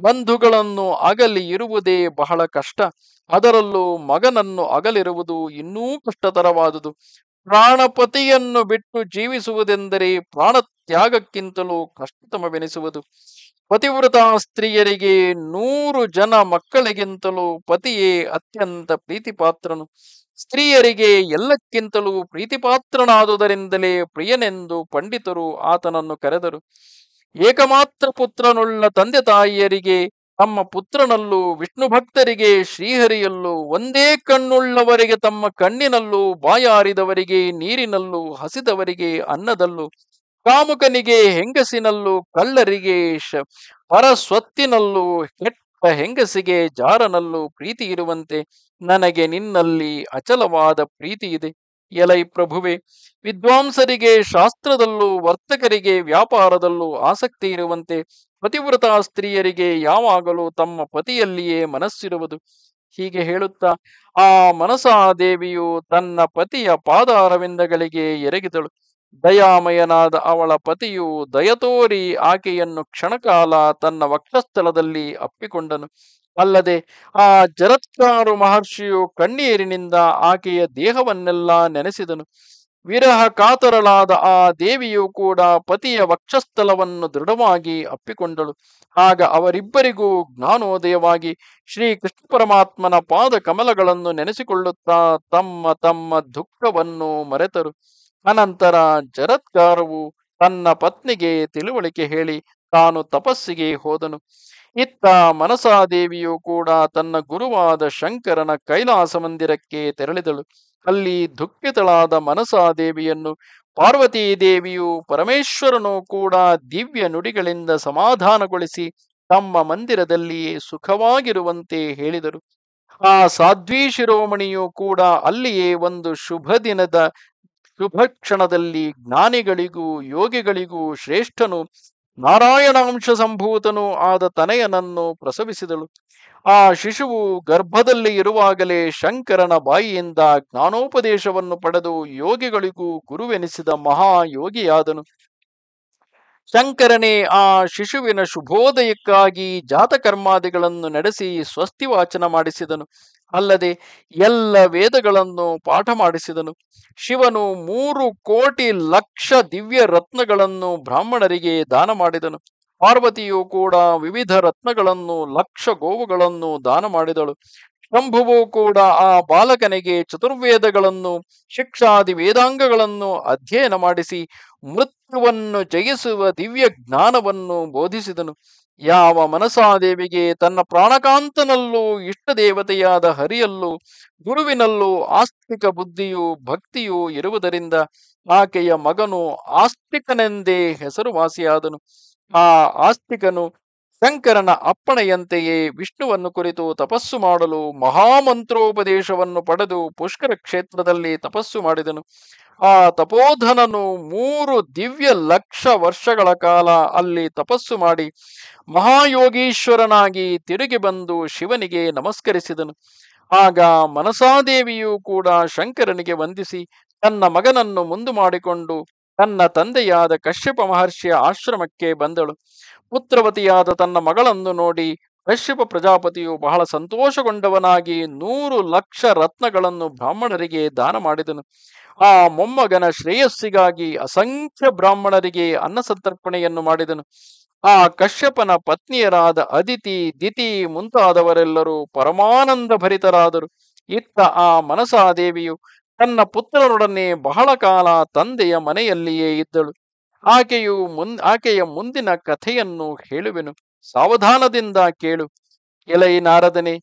ಬಂಧುಗಳನ್ನು ಅಗಲಿ ಇರುವುದೇ ಬಹಳ ಕಷ್ಟ ಅದರಲ್ಲೂ ಮಗನನ್ನು ಅಗಲಿರುವುದು ಇನ್ನೂ ಕಷ್ಟತರವಾದುದು ಪ್ರಾಣಪತಿಯನ್ನು ಬಿಟ್ಟು ಜೀವಿಸುವುದೆಂದರೆ ಪ್ರಾಣ ತ್ಯಾಗಕ್ಕಿಂತಲೂ ಕಷ್ಟತಮವೆನಿಸುವುದು ಪತಿವ್ರತ ಸ್ತ್ರೀಯರಿಗೆ ನೂರು ಜನ ಮಕ್ಕಳಿಗಿಂತಲೂ ಪತಿಯೇ ಅತ್ಯಂತ ಪ್ರೀತಿಪಾತ್ರನು ಸ್ತ್ರೀಯರಿಗೆ ಎಲ್ಲಕ್ಕಿಂತಲೂ ಪ್ರೀತಿಪಾತ್ರನಾದುದರಿಂದಲೇ ಪ್ರಿಯನೆಂದು ಪಂಡಿತರು ಆತನನ್ನು ಕರೆದರು ಏಕಮಾತ್ರ ಪುತ್ರನುಳ್ಳ ತಂದೆ ತಾಯಿಯರಿಗೆ ತಮ್ಮ ಪುತ್ರನಲ್ಲೂ ವಿಷ್ಣು ಭಕ್ತರಿಗೆ ಶ್ರೀಹರಿಯಲ್ಲೂ ಒಂದೇ ಕಣ್ಣುಳ್ಳವರಿಗೆ ತಮ್ಮ ಕಣ್ಣಿನಲ್ಲೂ ಬಾಯಾರಿದವರಿಗೆ ನೀರಿನಲ್ಲೂ ಹಸಿದವರಿಗೆ ಅನ್ನದಲ್ಲೂ ಕಾಮುಕನಿಗೆ ಹೆಂಗಸಿನಲ್ಲೂ ಕಳ್ಳರಿಗೆ ಪರಸ್ವತ್ತಿನಲ್ಲೂ ಕೆಟ್ಟ ಹೆಂಗಸಿಗೆ ಜಾರನಲ್ಲೂ ಪ್ರೀತಿ ಇರುವಂತೆ ನನಗೆ ನಿನ್ನಲ್ಲಿ ಅಚಲವಾದ ಪ್ರೀತಿ ಇದೆ ಎಲೈ ಪ್ರಭುವೆ ವಿದ್ವಾಂಸರಿಗೆ ಶಾಸ್ತ್ರದಲ್ಲೂ ವರ್ತಕರಿಗೆ ವ್ಯಾಪಾರದಲ್ಲೂ ಆಸಕ್ತಿ ಇರುವಂತೆ ಪತಿವ್ರತ ಸ್ತ್ರೀಯರಿಗೆ ಯಾವಾಗಲೂ ತಮ್ಮ ಪತಿಯಲ್ಲಿಯೇ ಮನಸ್ಸಿರುವುದು ಹೀಗೆ ಹೇಳುತ್ತಾ ಆ ಮನಸಾ ದೇವಿಯು ತನ್ನ ಪತಿಯ ಪಾದಾರವಿಂದಗಳಿಗೆ ಎರಗಿದಳು ದಯಾಮಯನಾದ ಅವಳ ಪತಿಯು ದಯತೋರಿ ಆಕೆಯನ್ನು ಕ್ಷಣಕಾಲ ತನ್ನ ವಕ್ಷಸ್ಥಳದಲ್ಲಿ ಅಪ್ಪಿಕೊಂಡನು ಅಲ್ಲದೆ ಆ ಜರತ್ಕಾರು ಮಹರ್ಷಿಯು ಕಣ್ಣೀರಿನಿಂದ ಆಕೆಯ ದೇಹವನ್ನೆಲ್ಲ ನೆನೆಸಿದನು ವಿರಹ ಕಾತರಳಾದ ಆ ದೇವಿಯು ಕೂಡ ಪತಿಯ ವಕ್ಷಸ್ಥಲವನ್ನು ದೃಢವಾಗಿ ಅಪ್ಪಿಕೊಂಡಳು ಆಗ ಅವರಿಬ್ಬರಿಗೂ ಜ್ಞಾನೋದಯವಾಗಿ ಶ್ರೀ ಕೃಷ್ಣ ಪರಮಾತ್ಮನ ಪಾದ ಕಮಲಗಳನ್ನು ನೆನೆಸಿಕೊಳ್ಳುತ್ತಾ ತಮ್ಮ ತಮ್ಮ ದುಃಖವನ್ನು ಮರೆತರು ಅನಂತರ ಜರತ್ಕಾರವು ತನ್ನ ಪತ್ನಿಗೆ ತಿಳುವಳಿಕೆ ಹೇಳಿ ತಾನು ತಪಸ್ಸಿಗೆ ಹೋದನು ಇತ್ತ ಮನಸಾದೇವಿಯು ಕೂಡ ತನ್ನ ಗುರುವಾದ ಶಂಕರನ ಕೈಲಾಸ ಮಂದಿರಕ್ಕೆ ತೆರಳಿದಳು ಅಲ್ಲಿ ದುಃಖಿತಳಾದ ಮನಸಾದೇವಿಯನ್ನು ಪಾರ್ವತೀ ದೇವಿಯು ಪರಮೇಶ್ವರನು ಕೂಡ ದಿವ್ಯ ನುಡಿಗಳಿಂದ ಸಮಾಧಾನಗೊಳಿಸಿ ತಮ್ಮ ಮಂದಿರದಲ್ಲಿಯೇ ಸುಖವಾಗಿರುವಂತೆ ಹೇಳಿದರು ಆ ಸಾಧ್ವಿ ಶಿರೋಮಣಿಯು ಕೂಡ ಅಲ್ಲಿಯೇ ಒಂದು ಶುಭ ದಿನದ ಶುಭ ಕ್ಷಣದಲ್ಲಿ ಜ್ಞಾನಿಗಳಿಗೂ ಯೋಗಿಗಳಿಗೂ ಶ್ರೇಷ್ಠನು ನಾರಾಯಣಾಂಶ ಸಂಭೂತನು ಆದ ತನೆಯನನ್ನು ಪ್ರಸವಿಸಿದಳು ಆ ಶಿಶುವು ಗರ್ಭದಲ್ಲಿ ಇರುವಾಗಲೇ ಶಂಕರನ ಬಾಯಿಯಿಂದ ಜ್ಞಾನೋಪದೇಶವನ್ನು ಪಡೆದು ಯೋಗಿಗಳಿಗೂ ಗುರುವೆನಿಸಿದ ಮಹಾಯೋಗಿಯಾದನು ಶಂಕರನೇ ಆ ಶಿಶುವಿನ ಶುಭೋದಯಕ್ಕಾಗಿ ಜಾತಕರ್ಮಾದಿಗಳನ್ನು ನಡೆಸಿ ಸ್ವಸ್ತಿ ವಾಚನ ಮಾಡಿಸಿದನು ಅಲ್ಲದೆ ಎಲ್ಲ ವೇದಗಳನ್ನು ಪಾಠ ಮಾಡಿಸಿದನು ಶಿವನು ಮೂರು ಕೋಟಿ ಲಕ್ಷ ದಿವ್ಯ ರತ್ನಗಳನ್ನು ಬ್ರಾಹ್ಮಣರಿಗೆ ದಾನ ಮಾಡಿದನು ಪಾರ್ವತಿಯು ಕೂಡ ವಿವಿಧ ರತ್ನಗಳನ್ನು ಲಕ್ಷ ಗೋವುಗಳನ್ನು ದಾನ ಮಾಡಿದಳು ಶಂಭುವು ಕೂಡ ಆ ಬಾಲಕನಿಗೆ ಚತುರ್ವೇದಗಳನ್ನು ಶಿಕ್ಷಾದಿ ವೇದಾಂಗಗಳನ್ನು ಅಧ್ಯಯನ ಮಾಡಿಸಿ ಮೃತ್ಯುವನ್ನು ಜಯಿಸುವ ದಿವ್ಯ ಜ್ಞಾನವನ್ನು ಬೋಧಿಸಿದನು ಯಾವ ಮನಸಾದೇವಿಗೆ ತನ್ನ ಪ್ರಾಣಕಾಂತನಲ್ಲೂ ಇಷ್ಟ ದೇವತೆಯಾದ ಹರಿಯಲ್ಲೂ ಗುರುವಿನಲ್ಲೂ ಆಸ್ತಿಕ ಬುದ್ಧಿಯು ಭಕ್ತಿಯು ಇರುವುದರಿಂದ ಆಕೆಯ ಮಗನು ಆಸ್ತಿಕನೆಂದೇ ಹೆಸರುವಾಸಿಯಾದನು ಆ ಆಸ್ತಿಕನು ಶಂಕರನ ಅಪ್ಪಣೆಯಂತೆಯೇ ವಿಷ್ಣುವನ್ನು ಕುರಿತು ತಪಸ್ಸು ಮಾಡಲು ಮಹಾಮಂತ್ರೋಪದೇಶವನ್ನು ಪಡೆದು ಪುಷ್ಕರ ಕ್ಷೇತ್ರದಲ್ಲಿ ತಪಸ್ಸು ಮಾಡಿದನು ಆ ತಪೋಧನನು ಮೂರು ದಿವ್ಯ ಲಕ್ಷ ವರ್ಷಗಳ ಕಾಲ ಅಲ್ಲಿ ತಪಸ್ಸು ಮಾಡಿ ಮಹಾಯೋಗೀಶ್ವರನಾಗಿ ತಿರುಗಿ ಬಂದು ಶಿವನಿಗೆ ನಮಸ್ಕರಿಸಿದನು ಆಗ ಮನಸಾದೇವಿಯು ಕೂಡ ಶಂಕರನಿಗೆ ವಂದಿಸಿ ತನ್ನ ಮಗನನ್ನು ಮುಂದು ಮಾಡಿಕೊಂಡು ತನ್ನ ತಂದೆಯಾದ ಕಶ್ಯಪ ಮಹರ್ಷಿಯ ಆಶ್ರಮಕ್ಕೆ ಬಂದಳು ಪುತ್ರವತಿಯಾದ ತನ್ನ ಮಗಳನ್ನು ನೋಡಿ ಕಶ್ಯಪ ಪ್ರಜಾಪತಿಯು ಬಹಳ ಸಂತೋಷಗೊಂಡವನಾಗಿ ನೂರು ಲಕ್ಷ ರತ್ನಗಳನ್ನು ಬ್ರಾಹ್ಮಣರಿಗೆ ದಾನ ಮಾಡಿದನು ಆ ಮೊಮ್ಮಗನ ಶ್ರೇಯಸ್ಸಿಗಾಗಿ ಅಸಂಖ್ಯ ಬ್ರಾಹ್ಮಣರಿಗೆ ಅನ್ನ ಸಂತರ್ಪಣೆಯನ್ನು ಮಾಡಿದನು ಆ ಕಶ್ಯಪನ ಪತ್ನಿಯರಾದ ಅದಿತಿ ದಿತಿ ಮುಂತಾದವರೆಲ್ಲರೂ ಪರಮಾನಂದ ಭರಿತರಾದರು ಇತ್ತ ಆ ಮನಸಾದೇವಿಯು ತನ್ನ ಪುತ್ರರೊಡನೆ ಬಹಳ ಕಾಲ ತಂದೆಯ ಮನೆಯಲ್ಲಿಯೇ ಇದ್ದಳು ಆಕೆಯು ಮುನ್ ಆಕೆಯ ಮುಂದಿನ ಕಥೆಯನ್ನು ಹೇಳುವೆನು ಸಾವಧಾನದಿಂದ ಕೇಳು ಎಲೈ ನಾರದನೆ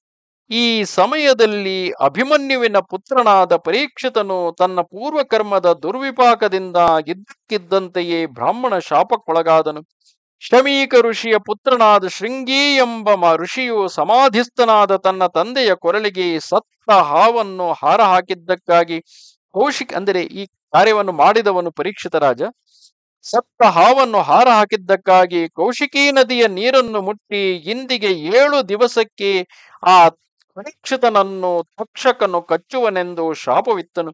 ಈ ಸಮಯದಲ್ಲಿ ಅಭಿಮನ್ಯುವಿನ ಪುತ್ರನಾದ ಪರೀಕ್ಷಿತನು ತನ್ನ ಪೂರ್ವಕರ್ಮದ ದುರ್ವಿಪಾಕದಿಂದ ಇದ್ದಕ್ಕಿದ್ದಂತೆಯೇ ಬ್ರಾಹ್ಮಣ ಶಾಪಕ್ಕೊಳಗಾದನು ಶಮೀಕ ಋಷಿಯ ಪುತ್ರನಾದ ಶೃಂಗಿ ಎಂಬ ಋಷಿಯು ಸಮಾಧಿಸ್ಥನಾದ ತನ್ನ ತಂದೆಯ ಕೊರಳಿಗೆ ಸತ್ತ ಹಾವನ್ನು ಹಾರ ಹಾಕಿದ್ದಕ್ಕಾಗಿ ಕೌಶಿಕ್ ಅಂದರೆ ಈ ಕಾರ್ಯವನ್ನು ಮಾಡಿದವನು ಪರೀಕ್ಷಿತ ರಾಜ ಸತ್ತ ಹಾವನ್ನು ಹಾರ ಹಾಕಿದ್ದಕ್ಕಾಗಿ ಕೌಶಿಕಿ ನದಿಯ ನೀರನ್ನು ಮುಟ್ಟಿ ಇಂದಿಗೆ ಏಳು ದಿವಸಕ್ಕೆ ಆ ಪರೀಕ್ಷಿತನನ್ನು ತಕ್ಷಕನು ಕಚ್ಚುವನೆಂದು ಶಾಪವಿತ್ತನು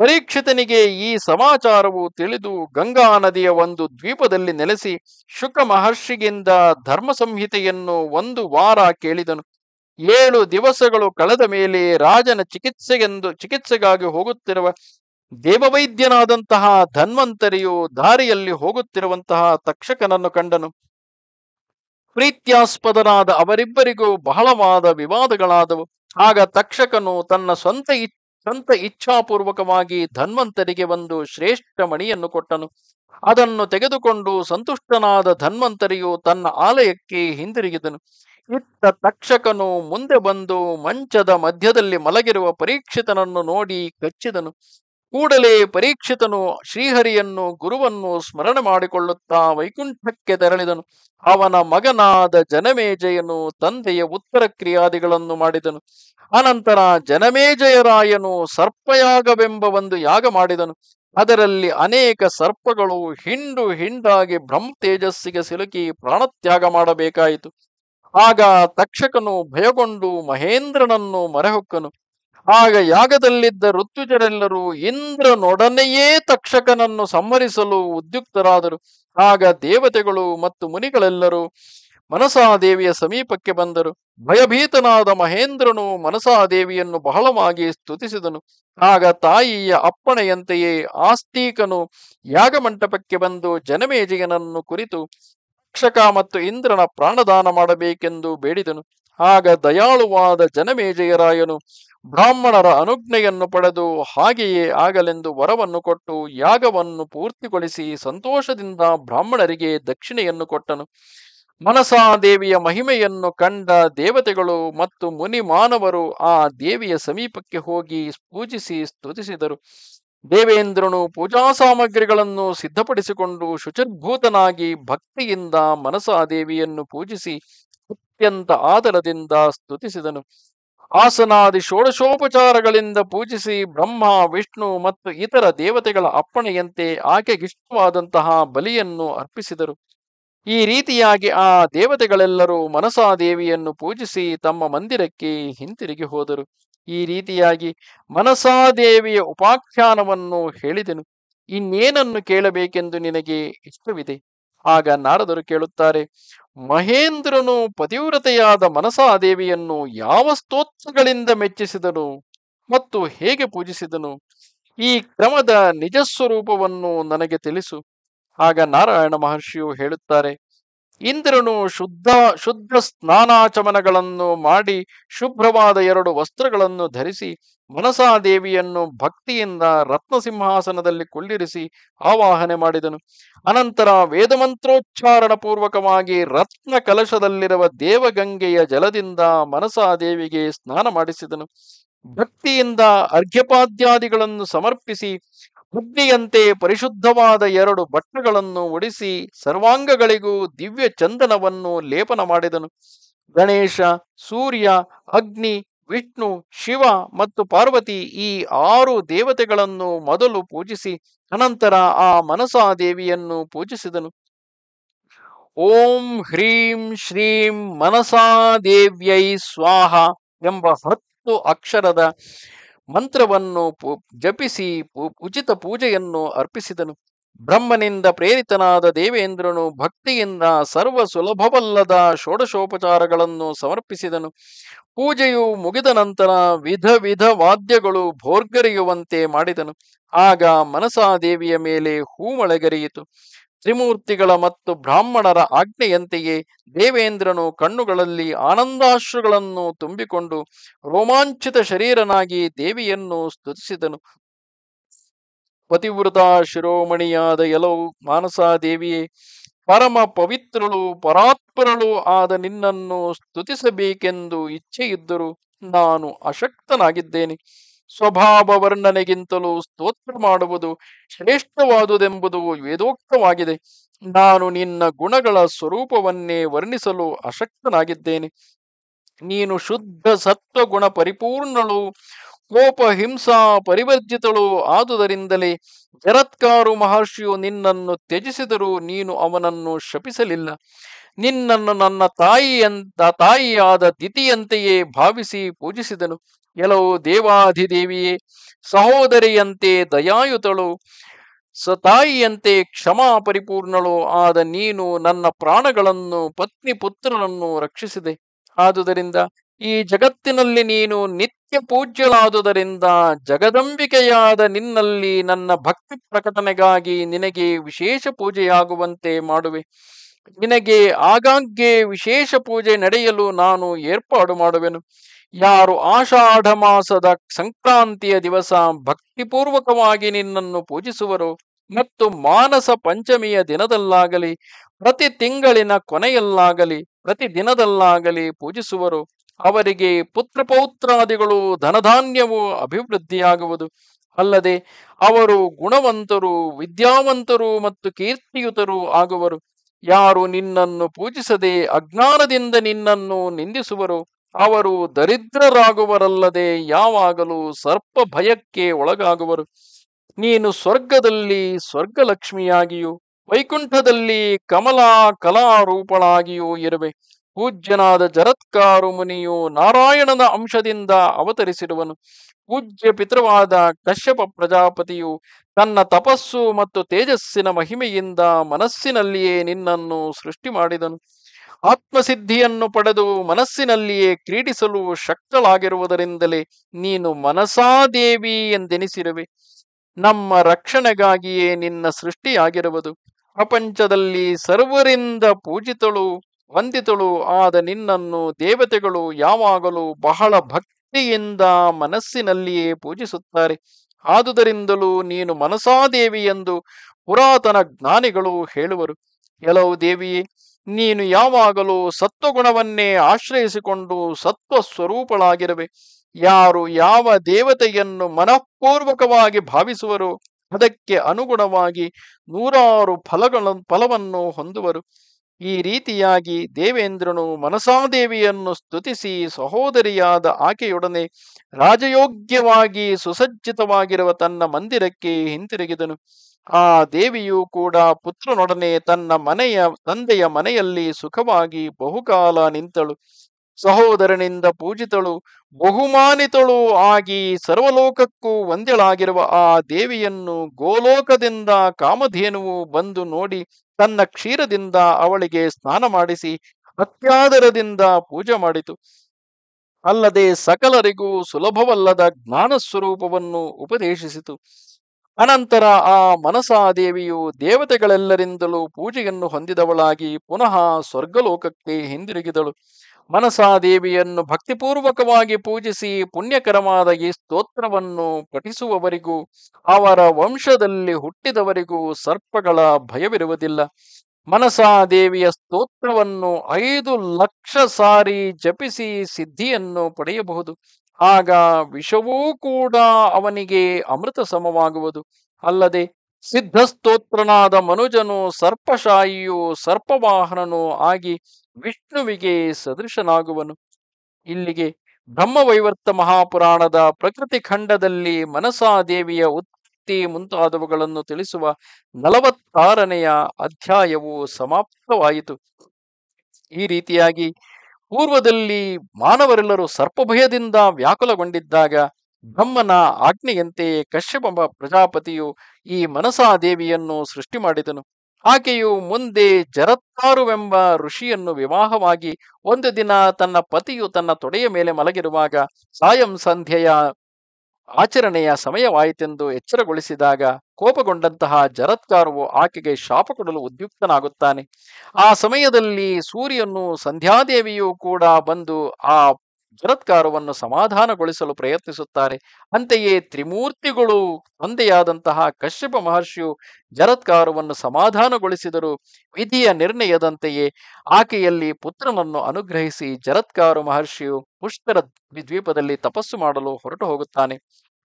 ಪರೀಕ್ಷಿತನಿಗೆ ಈ ಸಮಾಚಾರವು ತಿಳಿದು ಗಂಗಾ ನದಿಯ ಒಂದು ದ್ವೀಪದಲ್ಲಿ ನೆಲೆಸಿ ಶುಕ್ರ ಮಹರ್ಷಿಗಿಂದ ಧರ್ಮ ಸಂಹಿತೆಯನ್ನು ಒಂದು ವಾರ ಕೇಳಿದನು ಏಳು ದಿವಸಗಳು ಕಳೆದ ಮೇಲೆ ರಾಜನ ಚಿಕಿತ್ಸೆಗೆಂದು ಚಿಕಿತ್ಸೆಗಾಗಿ ಹೋಗುತ್ತಿರುವ ದೇವವೈದ್ಯನಾದಂತಹ ಧನ್ವಂತರಿಯು ದಾರಿಯಲ್ಲಿ ಹೋಗುತ್ತಿರುವಂತಹ ತಕ್ಷಕನನ್ನು ಕಂಡನು ಪ್ರೀತ್ಯಾಸ್ಪದನಾದ ಅವರಿಬ್ಬರಿಗೂ ಬಹಳವಾದ ವಿವಾದಗಳಾದವು ಆಗ ತಕ್ಷಕನು ತನ್ನ ಸ್ವಂತ ಸಂತ ಇಚ್ಛಾಪೂರ್ವಕವಾಗಿ ಧನ್ವಂತರಿಗೆ ಒಂದು ಶ್ರೇಷ್ಠ ಮಣಿಯನ್ನು ಕೊಟ್ಟನು ಅದನ್ನು ತೆಗೆದುಕೊಂಡು ಸಂತುಷ್ಟನಾದ ಧನ್ವಂತರಿಯು ತನ್ನ ಆಲಯಕ್ಕೆ ಹಿಂದಿರುಗಿದನು ಇತ್ತ ತಕ್ಷಕನು ಮುಂದೆ ಬಂದು ಮಂಚದ ಮಧ್ಯದಲ್ಲಿ ಮಲಗಿರುವ ಪರೀಕ್ಷಿತನನ್ನು ನೋಡಿ ಕಚ್ಚಿದನು ಕೂಡಲೇ ಪರೀಕ್ಷಿತನು ಶ್ರೀಹರಿಯನ್ನು ಗುರುವನ್ನು ಸ್ಮರಣೆ ಮಾಡಿಕೊಳ್ಳುತ್ತಾ ವೈಕುಂಠಕ್ಕೆ ತೆರಳಿದನು ಅವನ ಮಗನಾದ ಜನಮೇಜಯನು ತಂದೆಯ ಉತ್ತರ ಕ್ರಿಯಾದಿಗಳನ್ನು ಮಾಡಿದನು ಅನಂತರ ಜನಮೇಜಯರಾಯನು ಸರ್ಪಯಾಗವೆಂಬ ಒಂದು ಯಾಗ ಮಾಡಿದನು ಅದರಲ್ಲಿ ಅನೇಕ ಸರ್ಪಗಳು ಹಿಂಡು ಹಿಂಡಾಗಿ ಬ್ರಹ್ಮ ತೇಜಸ್ಸಿಗೆ ಸಿಲುಕಿ ಪ್ರಾಣತ್ಯಾಗ ಮಾಡಬೇಕಾಯಿತು ಆಗ ತಕ್ಷಕನು ಭಯಗೊಂಡು ಮಹೇಂದ್ರನನ್ನು ಮರೆಹೊಕ್ಕನು ಆಗ ಯಾಗದಲ್ಲಿದ್ದ ಋತ್ವಿಜರೆಲ್ಲರೂ ಇಂದ್ರನೊಡನೆಯೇ ತಕ್ಷಕನನ್ನು ಸಂಹರಿಸಲು ಉದ್ಯುಕ್ತರಾದರು ಆಗ ದೇವತೆಗಳು ಮತ್ತು ಮುನಿಗಳೆಲ್ಲರೂ ಮನಸಾದೇವಿಯ ಸಮೀಪಕ್ಕೆ ಬಂದರು ಭಯಭೀತನಾದ ಮಹೇಂದ್ರನು ಮನಸಾದೇವಿಯನ್ನು ಬಹಳವಾಗಿ ಸ್ತುತಿಸಿದನು ಆಗ ತಾಯಿಯ ಅಪ್ಪಣೆಯಂತೆಯೇ ಆಸ್ತೀಕನು ಯಾಗಮಂಟಪಕ್ಕೆ ಬಂದು ಜನಮೇಜಯನನ್ನು ಕುರಿತು ತಕ್ಷಕ ಮತ್ತು ಇಂದ್ರನ ಪ್ರಾಣದಾನ ಮಾಡಬೇಕೆಂದು ಬೇಡಿದನು ಆಗ ದಯಾಳುವಾದ ಜನಮೇಜಯರಾಯನು ಬ್ರಾಹ್ಮಣರ ಅನುಜ್ಞೆಯನ್ನು ಪಡೆದು ಹಾಗೆಯೇ ಆಗಲೆಂದು ವರವನ್ನು ಕೊಟ್ಟು ಯಾಗವನ್ನು ಪೂರ್ತಿಗೊಳಿಸಿ ಸಂತೋಷದಿಂದ ಬ್ರಾಹ್ಮಣರಿಗೆ ದಕ್ಷಿಣೆಯನ್ನು ಕೊಟ್ಟನು ಮನಸಾ ದೇವಿಯ ಮಹಿಮೆಯನ್ನು ಕಂಡ ದೇವತೆಗಳು ಮತ್ತು ಮುನಿ ಮಾನವರು ಆ ದೇವಿಯ ಸಮೀಪಕ್ಕೆ ಹೋಗಿ ಪೂಜಿಸಿ ಸ್ತುತಿಸಿದರು ದೇವೇಂದ್ರನು ಪೂಜಾ ಸಾಮಗ್ರಿಗಳನ್ನು ಸಿದ್ಧಪಡಿಸಿಕೊಂಡು ಶುಚಿರ್ಭೂತನಾಗಿ ಭಕ್ತಿಯಿಂದ ಮನಸಾ ದೇವಿಯನ್ನು ಪೂಜಿಸಿ ಅತ್ಯಂತ ಆದರದಿಂದ ಸ್ತುತಿಸಿದನು ಆಸನಾದಿ ಷೋಡಶೋಪಚಾರಗಳಿಂದ ಪೂಜಿಸಿ ಬ್ರಹ್ಮ ವಿಷ್ಣು ಮತ್ತು ಇತರ ದೇವತೆಗಳ ಅಪ್ಪಣೆಯಂತೆ ಆಕೆಗಿಷ್ಟವಾದಂತಹ ಬಲಿಯನ್ನು ಅರ್ಪಿಸಿದರು ಈ ರೀತಿಯಾಗಿ ಆ ದೇವತೆಗಳೆಲ್ಲರೂ ಮನಸಾದೇವಿಯನ್ನು ಪೂಜಿಸಿ ತಮ್ಮ ಮಂದಿರಕ್ಕೆ ಹಿಂತಿರುಗಿ ಹೋದರು ಈ ರೀತಿಯಾಗಿ ಮನಸಾದೇವಿಯ ಉಪಾಖ್ಯಾನವನ್ನು ಹೇಳಿದೆನು ಇನ್ನೇನನ್ನು ಕೇಳಬೇಕೆಂದು ನಿನಗೆ ಇಷ್ಟವಿದೆ ಆಗ ನಾರದರು ಕೇಳುತ್ತಾರೆ ಮಹೇಂದ್ರನು ಪತಿವ್ರತೆಯಾದ ಮನಸಾದೇವಿಯನ್ನು ಯಾವ ಸ್ತೋತ್ರಗಳಿಂದ ಮೆಚ್ಚಿಸಿದನು ಮತ್ತು ಹೇಗೆ ಪೂಜಿಸಿದನು ಈ ಕ್ರಮದ ನಿಜಸ್ವರೂಪವನ್ನು ನನಗೆ ತಿಳಿಸು ಆಗ ನಾರಾಯಣ ಮಹರ್ಷಿಯು ಹೇಳುತ್ತಾರೆ ಇಂದ್ರನು ಶುದ್ಧ ಶುದ್ಧ ಸ್ನಾನಾಚಮನಗಳನ್ನು ಮಾಡಿ ಶುಭ್ರವಾದ ಎರಡು ವಸ್ತ್ರಗಳನ್ನು ಧರಿಸಿ ಮನಸಾದೇವಿಯನ್ನು ಭಕ್ತಿಯಿಂದ ರತ್ನ ಸಿಂಹಾಸನದಲ್ಲಿ ಕುಳ್ಳಿರಿಸಿ ಆವಾಹನೆ ಮಾಡಿದನು ಅನಂತರ ವೇದಮಂತ್ರೋಚ್ಚಾರಣ ಪೂರ್ವಕವಾಗಿ ರತ್ನ ಕಲಶದಲ್ಲಿರುವ ದೇವಗಂಗೆಯ ಜಲದಿಂದ ಮನಸಾದೇವಿಗೆ ಸ್ನಾನ ಮಾಡಿಸಿದನು ಭಕ್ತಿಯಿಂದ ಅರ್ಘ್ಯಪಾದ್ಯಾದಿಗಳನ್ನು ಸಮರ್ಪಿಸಿ ಅಗ್ನಿಯಂತೆ ಪರಿಶುದ್ಧವಾದ ಎರಡು ಬಟ್ಟೆಗಳನ್ನು ಒಡಿಸಿ ಸರ್ವಾಂಗಗಳಿಗೂ ದಿವ್ಯ ಚಂದನವನ್ನು ಲೇಪನ ಮಾಡಿದನು ಗಣೇಶ ಸೂರ್ಯ ಅಗ್ನಿ ವಿಷ್ಣು ಶಿವ ಮತ್ತು ಪಾರ್ವತಿ ಈ ಆರು ದೇವತೆಗಳನ್ನು ಮೊದಲು ಪೂಜಿಸಿ ಅನಂತರ ಆ ಮನಸಾ ದೇವಿಯನ್ನು ಪೂಜಿಸಿದನು ಓಂ ಹ್ರೀಂ ಶ್ರೀಂ ಮನಸಾ ದೇವ್ಯೈ ಸ್ವಾಹ ಎಂಬ ಹತ್ತು ಅಕ್ಷರದ ಮಂತ್ರವನ್ನು ಜಪಿಸಿ ಉಚಿತ ಪೂಜೆಯನ್ನು ಅರ್ಪಿಸಿದನು ಬ್ರಹ್ಮನಿಂದ ಪ್ರೇರಿತನಾದ ದೇವೇಂದ್ರನು ಭಕ್ತಿಯಿಂದ ಸರ್ವ ಸುಲಭವಲ್ಲದ ಷೋಡಶೋಪಚಾರಗಳನ್ನು ಸಮರ್ಪಿಸಿದನು ಪೂಜೆಯು ಮುಗಿದ ನಂತರ ವಿಧ ವಿಧ ವಾದ್ಯಗಳು ಭೋರ್ಗರೆಯುವಂತೆ ಮಾಡಿದನು ಆಗ ಮನಸಾದೇವಿಯ ಮೇಲೆ ಹೂಮಳೆಗರಿಯಿತು ತ್ರಿಮೂರ್ತಿಗಳ ಮತ್ತು ಬ್ರಾಹ್ಮಣರ ಆಜ್ಞೆಯಂತೆಯೇ ದೇವೇಂದ್ರನು ಕಣ್ಣುಗಳಲ್ಲಿ ಆನಂದಾಶ್ರುಗಳನ್ನು ತುಂಬಿಕೊಂಡು ರೋಮಾಂಚಿತ ಶರೀರನಾಗಿ ದೇವಿಯನ್ನು ಸ್ತುತಿಸಿದನು ಪತಿವ್ರತ ಶಿರೋಮಣಿಯಾದ ಮಾನಸ ಮಾನಸಾದೇವಿಯೇ ಪರಮ ಪವಿತ್ರಳು ಪರಾತ್ಪರಳು ಆದ ನಿನ್ನನ್ನು ಸ್ತುತಿಸಬೇಕೆಂದು ಇಚ್ಛೆಯಿದ್ದರೂ ನಾನು ಅಶಕ್ತನಾಗಿದ್ದೇನೆ ಸ್ವಭಾವ ವರ್ಣನೆಗಿಂತಲೂ ಸ್ತೋತ್ರ ಮಾಡುವುದು ಶ್ರೇಷ್ಠವಾದುದೆಂಬುದು ವೇದೋಕ್ತವಾಗಿದೆ ನಾನು ನಿನ್ನ ಗುಣಗಳ ಸ್ವರೂಪವನ್ನೇ ವರ್ಣಿಸಲು ಅಶಕ್ತನಾಗಿದ್ದೇನೆ ನೀನು ಶುದ್ಧ ಸತ್ವಗುಣ ಪರಿಪೂರ್ಣಳು ಕೋಪ ಹಿಂಸಾ ಪರಿವರ್ಜಿತಳು ಆದುದರಿಂದಲೇ ಜರತ್ಕಾರು ಮಹರ್ಷಿಯು ನಿನ್ನನ್ನು ತ್ಯಜಿಸಿದರೂ ನೀನು ಅವನನ್ನು ಶಪಿಸಲಿಲ್ಲ ನಿನ್ನನ್ನು ನನ್ನ ತಾಯಿಯಂತ ತಾಯಿಯಾದ ದಿತಿಯಂತೆಯೇ ಭಾವಿಸಿ ಪೂಜಿಸಿದನು ಕೆಲವು ದೇವಾಧಿದೇವಿಯೇ ಸಹೋದರಿಯಂತೆ ದಯಾಯುತಳು ಸತಾಯಿಯಂತೆ ಕ್ಷಮಾ ಪರಿಪೂರ್ಣಳು ಆದ ನೀನು ನನ್ನ ಪ್ರಾಣಗಳನ್ನು ಪತ್ನಿ ಪುತ್ರರನ್ನು ರಕ್ಷಿಸಿದೆ ಆದುದರಿಂದ ಈ ಜಗತ್ತಿನಲ್ಲಿ ನೀನು ನಿತ್ಯ ಪೂಜ್ಯಲಾದುದರಿಂದ ಜಗದಂಬಿಕೆಯಾದ ನಿನ್ನಲ್ಲಿ ನನ್ನ ಭಕ್ತಿ ಪ್ರಕಟನೆಗಾಗಿ ನಿನಗೆ ವಿಶೇಷ ಪೂಜೆಯಾಗುವಂತೆ ಮಾಡುವೆ ನಿನಗೆ ಆಗಾಗ್ಗೆ ವಿಶೇಷ ಪೂಜೆ ನಡೆಯಲು ನಾನು ಏರ್ಪಾಡು ಮಾಡುವೆನು ಯಾರು ಆಷಾಢ ಮಾಸದ ಸಂಕ್ರಾಂತಿಯ ದಿವಸ ಭಕ್ತಿಪೂರ್ವಕವಾಗಿ ನಿನ್ನನ್ನು ಪೂಜಿಸುವರು ಮತ್ತು ಮಾನಸ ಪಂಚಮಿಯ ದಿನದಲ್ಲಾಗಲಿ ಪ್ರತಿ ತಿಂಗಳಿನ ಕೊನೆಯಲ್ಲಾಗಲಿ ಪ್ರತಿ ದಿನದಲ್ಲಾಗಲಿ ಪೂಜಿಸುವರು ಅವರಿಗೆ ಪುತ್ರ ಪೌತ್ರಾದಿಗಳು ಧನಧಾನ್ಯವು ಅಭಿವೃದ್ಧಿಯಾಗುವುದು ಅಲ್ಲದೆ ಅವರು ಗುಣವಂತರು ವಿದ್ಯಾವಂತರು ಮತ್ತು ಕೀರ್ತಿಯುತರು ಆಗುವರು ಯಾರು ನಿನ್ನನ್ನು ಪೂಜಿಸದೆ ಅಜ್ಞಾನದಿಂದ ನಿನ್ನನ್ನು ನಿಂದಿಸುವರು ಅವರು ದರಿದ್ರರಾಗುವರಲ್ಲದೆ ಯಾವಾಗಲೂ ಸರ್ಪ ಭಯಕ್ಕೆ ಒಳಗಾಗುವರು ನೀನು ಸ್ವರ್ಗದಲ್ಲಿ ಸ್ವರ್ಗಲಕ್ಷ್ಮಿಯಾಗಿಯೂ ವೈಕುಂಠದಲ್ಲಿ ಕಮಲಾ ಕಲಾರೂಪಳಾಗಿಯೂ ಇರುವೆ ಪೂಜ್ಯನಾದ ಜರತ್ಕಾರು ಮುನಿಯು ನಾರಾಯಣನ ಅಂಶದಿಂದ ಅವತರಿಸಿರುವನು ಪೂಜ್ಯ ಪಿತೃವಾದ ಕಶ್ಯಪ ಪ್ರಜಾಪತಿಯು ತನ್ನ ತಪಸ್ಸು ಮತ್ತು ತೇಜಸ್ಸಿನ ಮಹಿಮೆಯಿಂದ ಮನಸ್ಸಿನಲ್ಲಿಯೇ ನಿನ್ನನ್ನು ಸೃಷ್ಟಿ ಮಾಡಿದನು ಆತ್ಮಸಿದ್ಧಿಯನ್ನು ಪಡೆದು ಮನಸ್ಸಿನಲ್ಲಿಯೇ ಕ್ರೀಡಿಸಲು ಶಕ್ತಳಾಗಿರುವುದರಿಂದಲೇ ನೀನು ಮನಸಾದೇವಿ ಎಂದೆನಿಸಿರುವೆ ನಮ್ಮ ರಕ್ಷಣೆಗಾಗಿಯೇ ನಿನ್ನ ಸೃಷ್ಟಿಯಾಗಿರುವುದು ಪ್ರಪಂಚದಲ್ಲಿ ಸರ್ವರಿಂದ ಪೂಜಿತಳು ವಂದಿತಳು ಆದ ನಿನ್ನನ್ನು ದೇವತೆಗಳು ಯಾವಾಗಲೂ ಬಹಳ ಭಕ್ತಿಯಿಂದ ಮನಸ್ಸಿನಲ್ಲಿಯೇ ಪೂಜಿಸುತ್ತಾರೆ ಆದುದರಿಂದಲೂ ನೀನು ಮನಸಾದೇವಿ ಎಂದು ಪುರಾತನ ಜ್ಞಾನಿಗಳು ಹೇಳುವರು ಕೆಲವು ದೇವಿಯೇ ನೀನು ಯಾವಾಗಲೂ ಸತ್ವಗುಣವನ್ನೇ ಆಶ್ರಯಿಸಿಕೊಂಡು ಸತ್ವ ಸ್ವರೂಪಳಾಗಿರುವೆ ಯಾರು ಯಾವ ದೇವತೆಯನ್ನು ಮನಃಪೂರ್ವಕವಾಗಿ ಭಾವಿಸುವರು ಅದಕ್ಕೆ ಅನುಗುಣವಾಗಿ ನೂರಾರು ಫಲಗಳ ಫಲವನ್ನು ಹೊಂದುವರು ಈ ರೀತಿಯಾಗಿ ದೇವೇಂದ್ರನು ಮನಸಾದೇವಿಯನ್ನು ಸ್ತುತಿಸಿ ಸಹೋದರಿಯಾದ ಆಕೆಯೊಡನೆ ರಾಜಯೋಗ್ಯವಾಗಿ ಸುಸಜ್ಜಿತವಾಗಿರುವ ತನ್ನ ಮಂದಿರಕ್ಕೆ ಹಿಂತಿರುಗಿದನು ಆ ದೇವಿಯು ಕೂಡ ಪುತ್ರನೊಡನೆ ತನ್ನ ಮನೆಯ ತಂದೆಯ ಮನೆಯಲ್ಲಿ ಸುಖವಾಗಿ ಬಹುಕಾಲ ನಿಂತಳು ಸಹೋದರನಿಂದ ಪೂಜಿತಳು ಬಹುಮಾನಿತಳು ಆಗಿ ಸರ್ವಲೋಕಕ್ಕೂ ಒಂದೆಳಾಗಿರುವ ಆ ದೇವಿಯನ್ನು ಗೋಲೋಕದಿಂದ ಕಾಮಧೇನುವು ಬಂದು ನೋಡಿ ತನ್ನ ಕ್ಷೀರದಿಂದ ಅವಳಿಗೆ ಸ್ನಾನ ಮಾಡಿಸಿ ಅತ್ಯಾದರದಿಂದ ಪೂಜೆ ಮಾಡಿತು ಅಲ್ಲದೆ ಸಕಲರಿಗೂ ಸುಲಭವಲ್ಲದ ಜ್ಞಾನ ಸ್ವರೂಪವನ್ನು ಉಪದೇಶಿಸಿತು ಅನಂತರ ಆ ಮನಸಾದೇವಿಯು ದೇವತೆಗಳೆಲ್ಲರಿಂದಲೂ ಪೂಜೆಯನ್ನು ಹೊಂದಿದವಳಾಗಿ ಪುನಃ ಸ್ವರ್ಗಲೋಕಕ್ಕೆ ಹಿಂದಿರುಗಿದಳು ಮನಸಾದೇವಿಯನ್ನು ಭಕ್ತಿಪೂರ್ವಕವಾಗಿ ಪೂಜಿಸಿ ಪುಣ್ಯಕರವಾದ ಈ ಸ್ತೋತ್ರವನ್ನು ಪಠಿಸುವವರಿಗೂ ಅವರ ವಂಶದಲ್ಲಿ ಹುಟ್ಟಿದವರಿಗೂ ಸರ್ಪಗಳ ಭಯವಿರುವುದಿಲ್ಲ ಮನಸಾದೇವಿಯ ಸ್ತೋತ್ರವನ್ನು ಐದು ಲಕ್ಷ ಸಾರಿ ಜಪಿಸಿ ಸಿದ್ಧಿಯನ್ನು ಪಡೆಯಬಹುದು ಆಗ ವಿಷವೂ ಕೂಡ ಅವನಿಗೆ ಅಮೃತ ಸಮವಾಗುವುದು ಅಲ್ಲದೆ ಸಿದ್ಧಸ್ತೋತ್ರನಾದ ಮನುಜನು ಸರ್ಪಶಾಹಿಯು ಸರ್ಪವಾಹನನು ಆಗಿ ವಿಷ್ಣುವಿಗೆ ಸದೃಶನಾಗುವನು ಇಲ್ಲಿಗೆ ಬ್ರಹ್ಮವೈವರ್ತ ಮಹಾಪುರಾಣದ ಪ್ರಕೃತಿ ಖಂಡದಲ್ಲಿ ಮನಸಾದೇವಿಯ ಉತ್ಪತ್ತಿ ಮುಂತಾದವುಗಳನ್ನು ತಿಳಿಸುವ ನಲವತ್ತಾರನೆಯ ಅಧ್ಯಾಯವು ಸಮಾಪ್ತವಾಯಿತು ಈ ರೀತಿಯಾಗಿ ಪೂರ್ವದಲ್ಲಿ ಮಾನವರೆಲ್ಲರೂ ಸರ್ಪಭಯದಿಂದ ವ್ಯಾಕುಲಗೊಂಡಿದ್ದಾಗ ಬ್ರಹ್ಮನ ಆಜ್ಞೆಯಂತೆ ಕಶ್ಯಪಂಬ ಪ್ರಜಾಪತಿಯು ಈ ಮನಸಾದೇವಿಯನ್ನು ಸೃಷ್ಟಿ ಮಾಡಿದನು ಆಕೆಯು ಮುಂದೆ ಜರತ್ತಾರುವೆಂಬ ಋಷಿಯನ್ನು ವಿವಾಹವಾಗಿ ಒಂದು ದಿನ ತನ್ನ ಪತಿಯು ತನ್ನ ತೊಡೆಯ ಮೇಲೆ ಮಲಗಿರುವಾಗ ಸಾಯಂ ಸಂಧ್ಯೆಯ ಆಚರಣೆಯ ಸಮಯವಾಯಿತೆಂದು ಎಚ್ಚರಗೊಳಿಸಿದಾಗ ಕೋಪಗೊಂಡಂತಹ ಜರತ್ಕಾರವು ಆಕೆಗೆ ಶಾಪ ಕೊಡಲು ಉದ್ಯುಕ್ತನಾಗುತ್ತಾನೆ ಆ ಸಮಯದಲ್ಲಿ ಸೂರ್ಯನು ಸಂಧ್ಯಾದೇವಿಯು ಕೂಡ ಬಂದು ಆ ಜಗತ್ಕಾರವನ್ನು ಸಮಾಧಾನಗೊಳಿಸಲು ಪ್ರಯತ್ನಿಸುತ್ತಾರೆ ಅಂತೆಯೇ ತ್ರಿಮೂರ್ತಿಗಳು ತಂದೆಯಾದಂತಹ ಕಶ್ಯಪ ಮಹರ್ಷಿಯು ಜರತ್ಕಾರವನ್ನು ಸಮಾಧಾನಗೊಳಿಸಿದರು ವಿಧಿಯ ನಿರ್ಣಯದಂತೆಯೇ ಆಕೆಯಲ್ಲಿ ಪುತ್ರನನ್ನು ಅನುಗ್ರಹಿಸಿ ಜರತ್ಕಾರು ಮಹರ್ಷಿಯು ಪುಷ್ಕರ ದ್ವೀಪದಲ್ಲಿ ತಪಸ್ಸು ಮಾಡಲು ಹೊರಟು ಹೋಗುತ್ತಾನೆ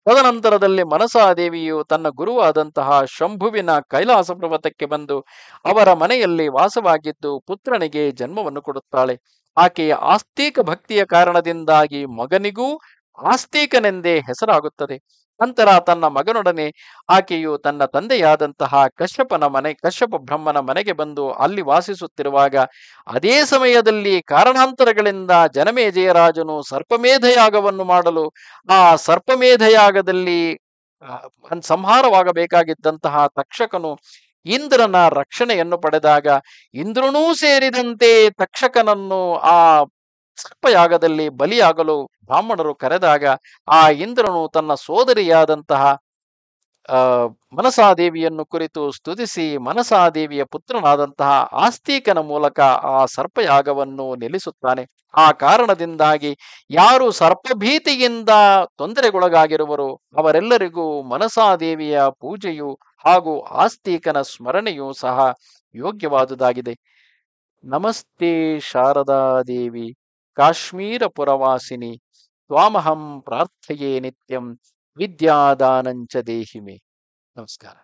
ತದನಂತರದಲ್ಲಿ ಮನಸಾದೇವಿಯು ತನ್ನ ಗುರುವಾದಂತಹ ಶಂಭುವಿನ ಕೈಲಾಸ ಪರ್ವತಕ್ಕೆ ಬಂದು ಅವರ ಮನೆಯಲ್ಲಿ ವಾಸವಾಗಿದ್ದು ಪುತ್ರನಿಗೆ ಜನ್ಮವನ್ನು ಕೊಡುತ್ತಾಳೆ ಆಕೆಯ ಆಸ್ತಿಕ ಭಕ್ತಿಯ ಕಾರಣದಿಂದಾಗಿ ಮಗನಿಗೂ ಆಸ್ತಿಕನೆಂದೇ ಹೆಸರಾಗುತ್ತದೆ ನಂತರ ತನ್ನ ಮಗನೊಡನೆ ಆಕೆಯು ತನ್ನ ತಂದೆಯಾದಂತಹ ಕಶ್ಯಪನ ಮನೆ ಕಶ್ಯಪ ಬ್ರಹ್ಮನ ಮನೆಗೆ ಬಂದು ಅಲ್ಲಿ ವಾಸಿಸುತ್ತಿರುವಾಗ ಅದೇ ಸಮಯದಲ್ಲಿ ಕಾರಣಾಂತರಗಳಿಂದ ಜನಮೇಜಯರಾಜನು ಸರ್ಪಮೇಧಯಾಗವನ್ನು ಮಾಡಲು ಆ ಸರ್ಪಮೇಧಯಾಗದಲ್ಲಿ ಸಂಹಾರವಾಗಬೇಕಾಗಿದ್ದಂತಹ ತಕ್ಷಕನು ಇಂದ್ರನ ರಕ್ಷಣೆಯನ್ನು ಪಡೆದಾಗ ಇಂದ್ರನೂ ಸೇರಿದಂತೆ ತಕ್ಷಕನನ್ನು ಆ ಸರ್ಪಯಾಗದಲ್ಲಿ ಬಲಿಯಾಗಲು ಬ್ರಾಹ್ಮಣರು ಕರೆದಾಗ ಆ ಇಂದ್ರನು ತನ್ನ ಸೋದರಿಯಾದಂತಹ ಮನಸಾದೇವಿಯನ್ನು ಕುರಿತು ಸ್ತುತಿಸಿ ಮನಸಾದೇವಿಯ ಪುತ್ರನಾದಂತಹ ಆಸ್ತಿಕನ ಮೂಲಕ ಆ ಸರ್ಪಯಾಗವನ್ನು ನಿಲ್ಲಿಸುತ್ತಾನೆ ಆ ಕಾರಣದಿಂದಾಗಿ ಯಾರು ಸರ್ಪಭೀತಿಯಿಂದ ತೊಂದರೆಗೊಳಗಾಗಿರುವರು ಅವರೆಲ್ಲರಿಗೂ ಮನಸಾದೇವಿಯ ಪೂಜೆಯು ಹಾಗೂ ಆಸ್ತಿಕನ ಸ್ಮರಣೆಯೂ ಸಹ ಯೋಗ್ಯವಾದುದಾಗಿದೆ ನಮಸ್ತೆ ಶಾರದಾದೇವಿ ಕಾಶ್ಮೀರ ಪುರವಾಸಿನಿ ತ್ವಾಮಹಂ ಪ್ರಾರ್ಥೆಯೇ ನಿತ್ಯಂ ವಿದ್ಯಾದಾನಂಚ ಮೇ ನಮಸ್ಕಾರ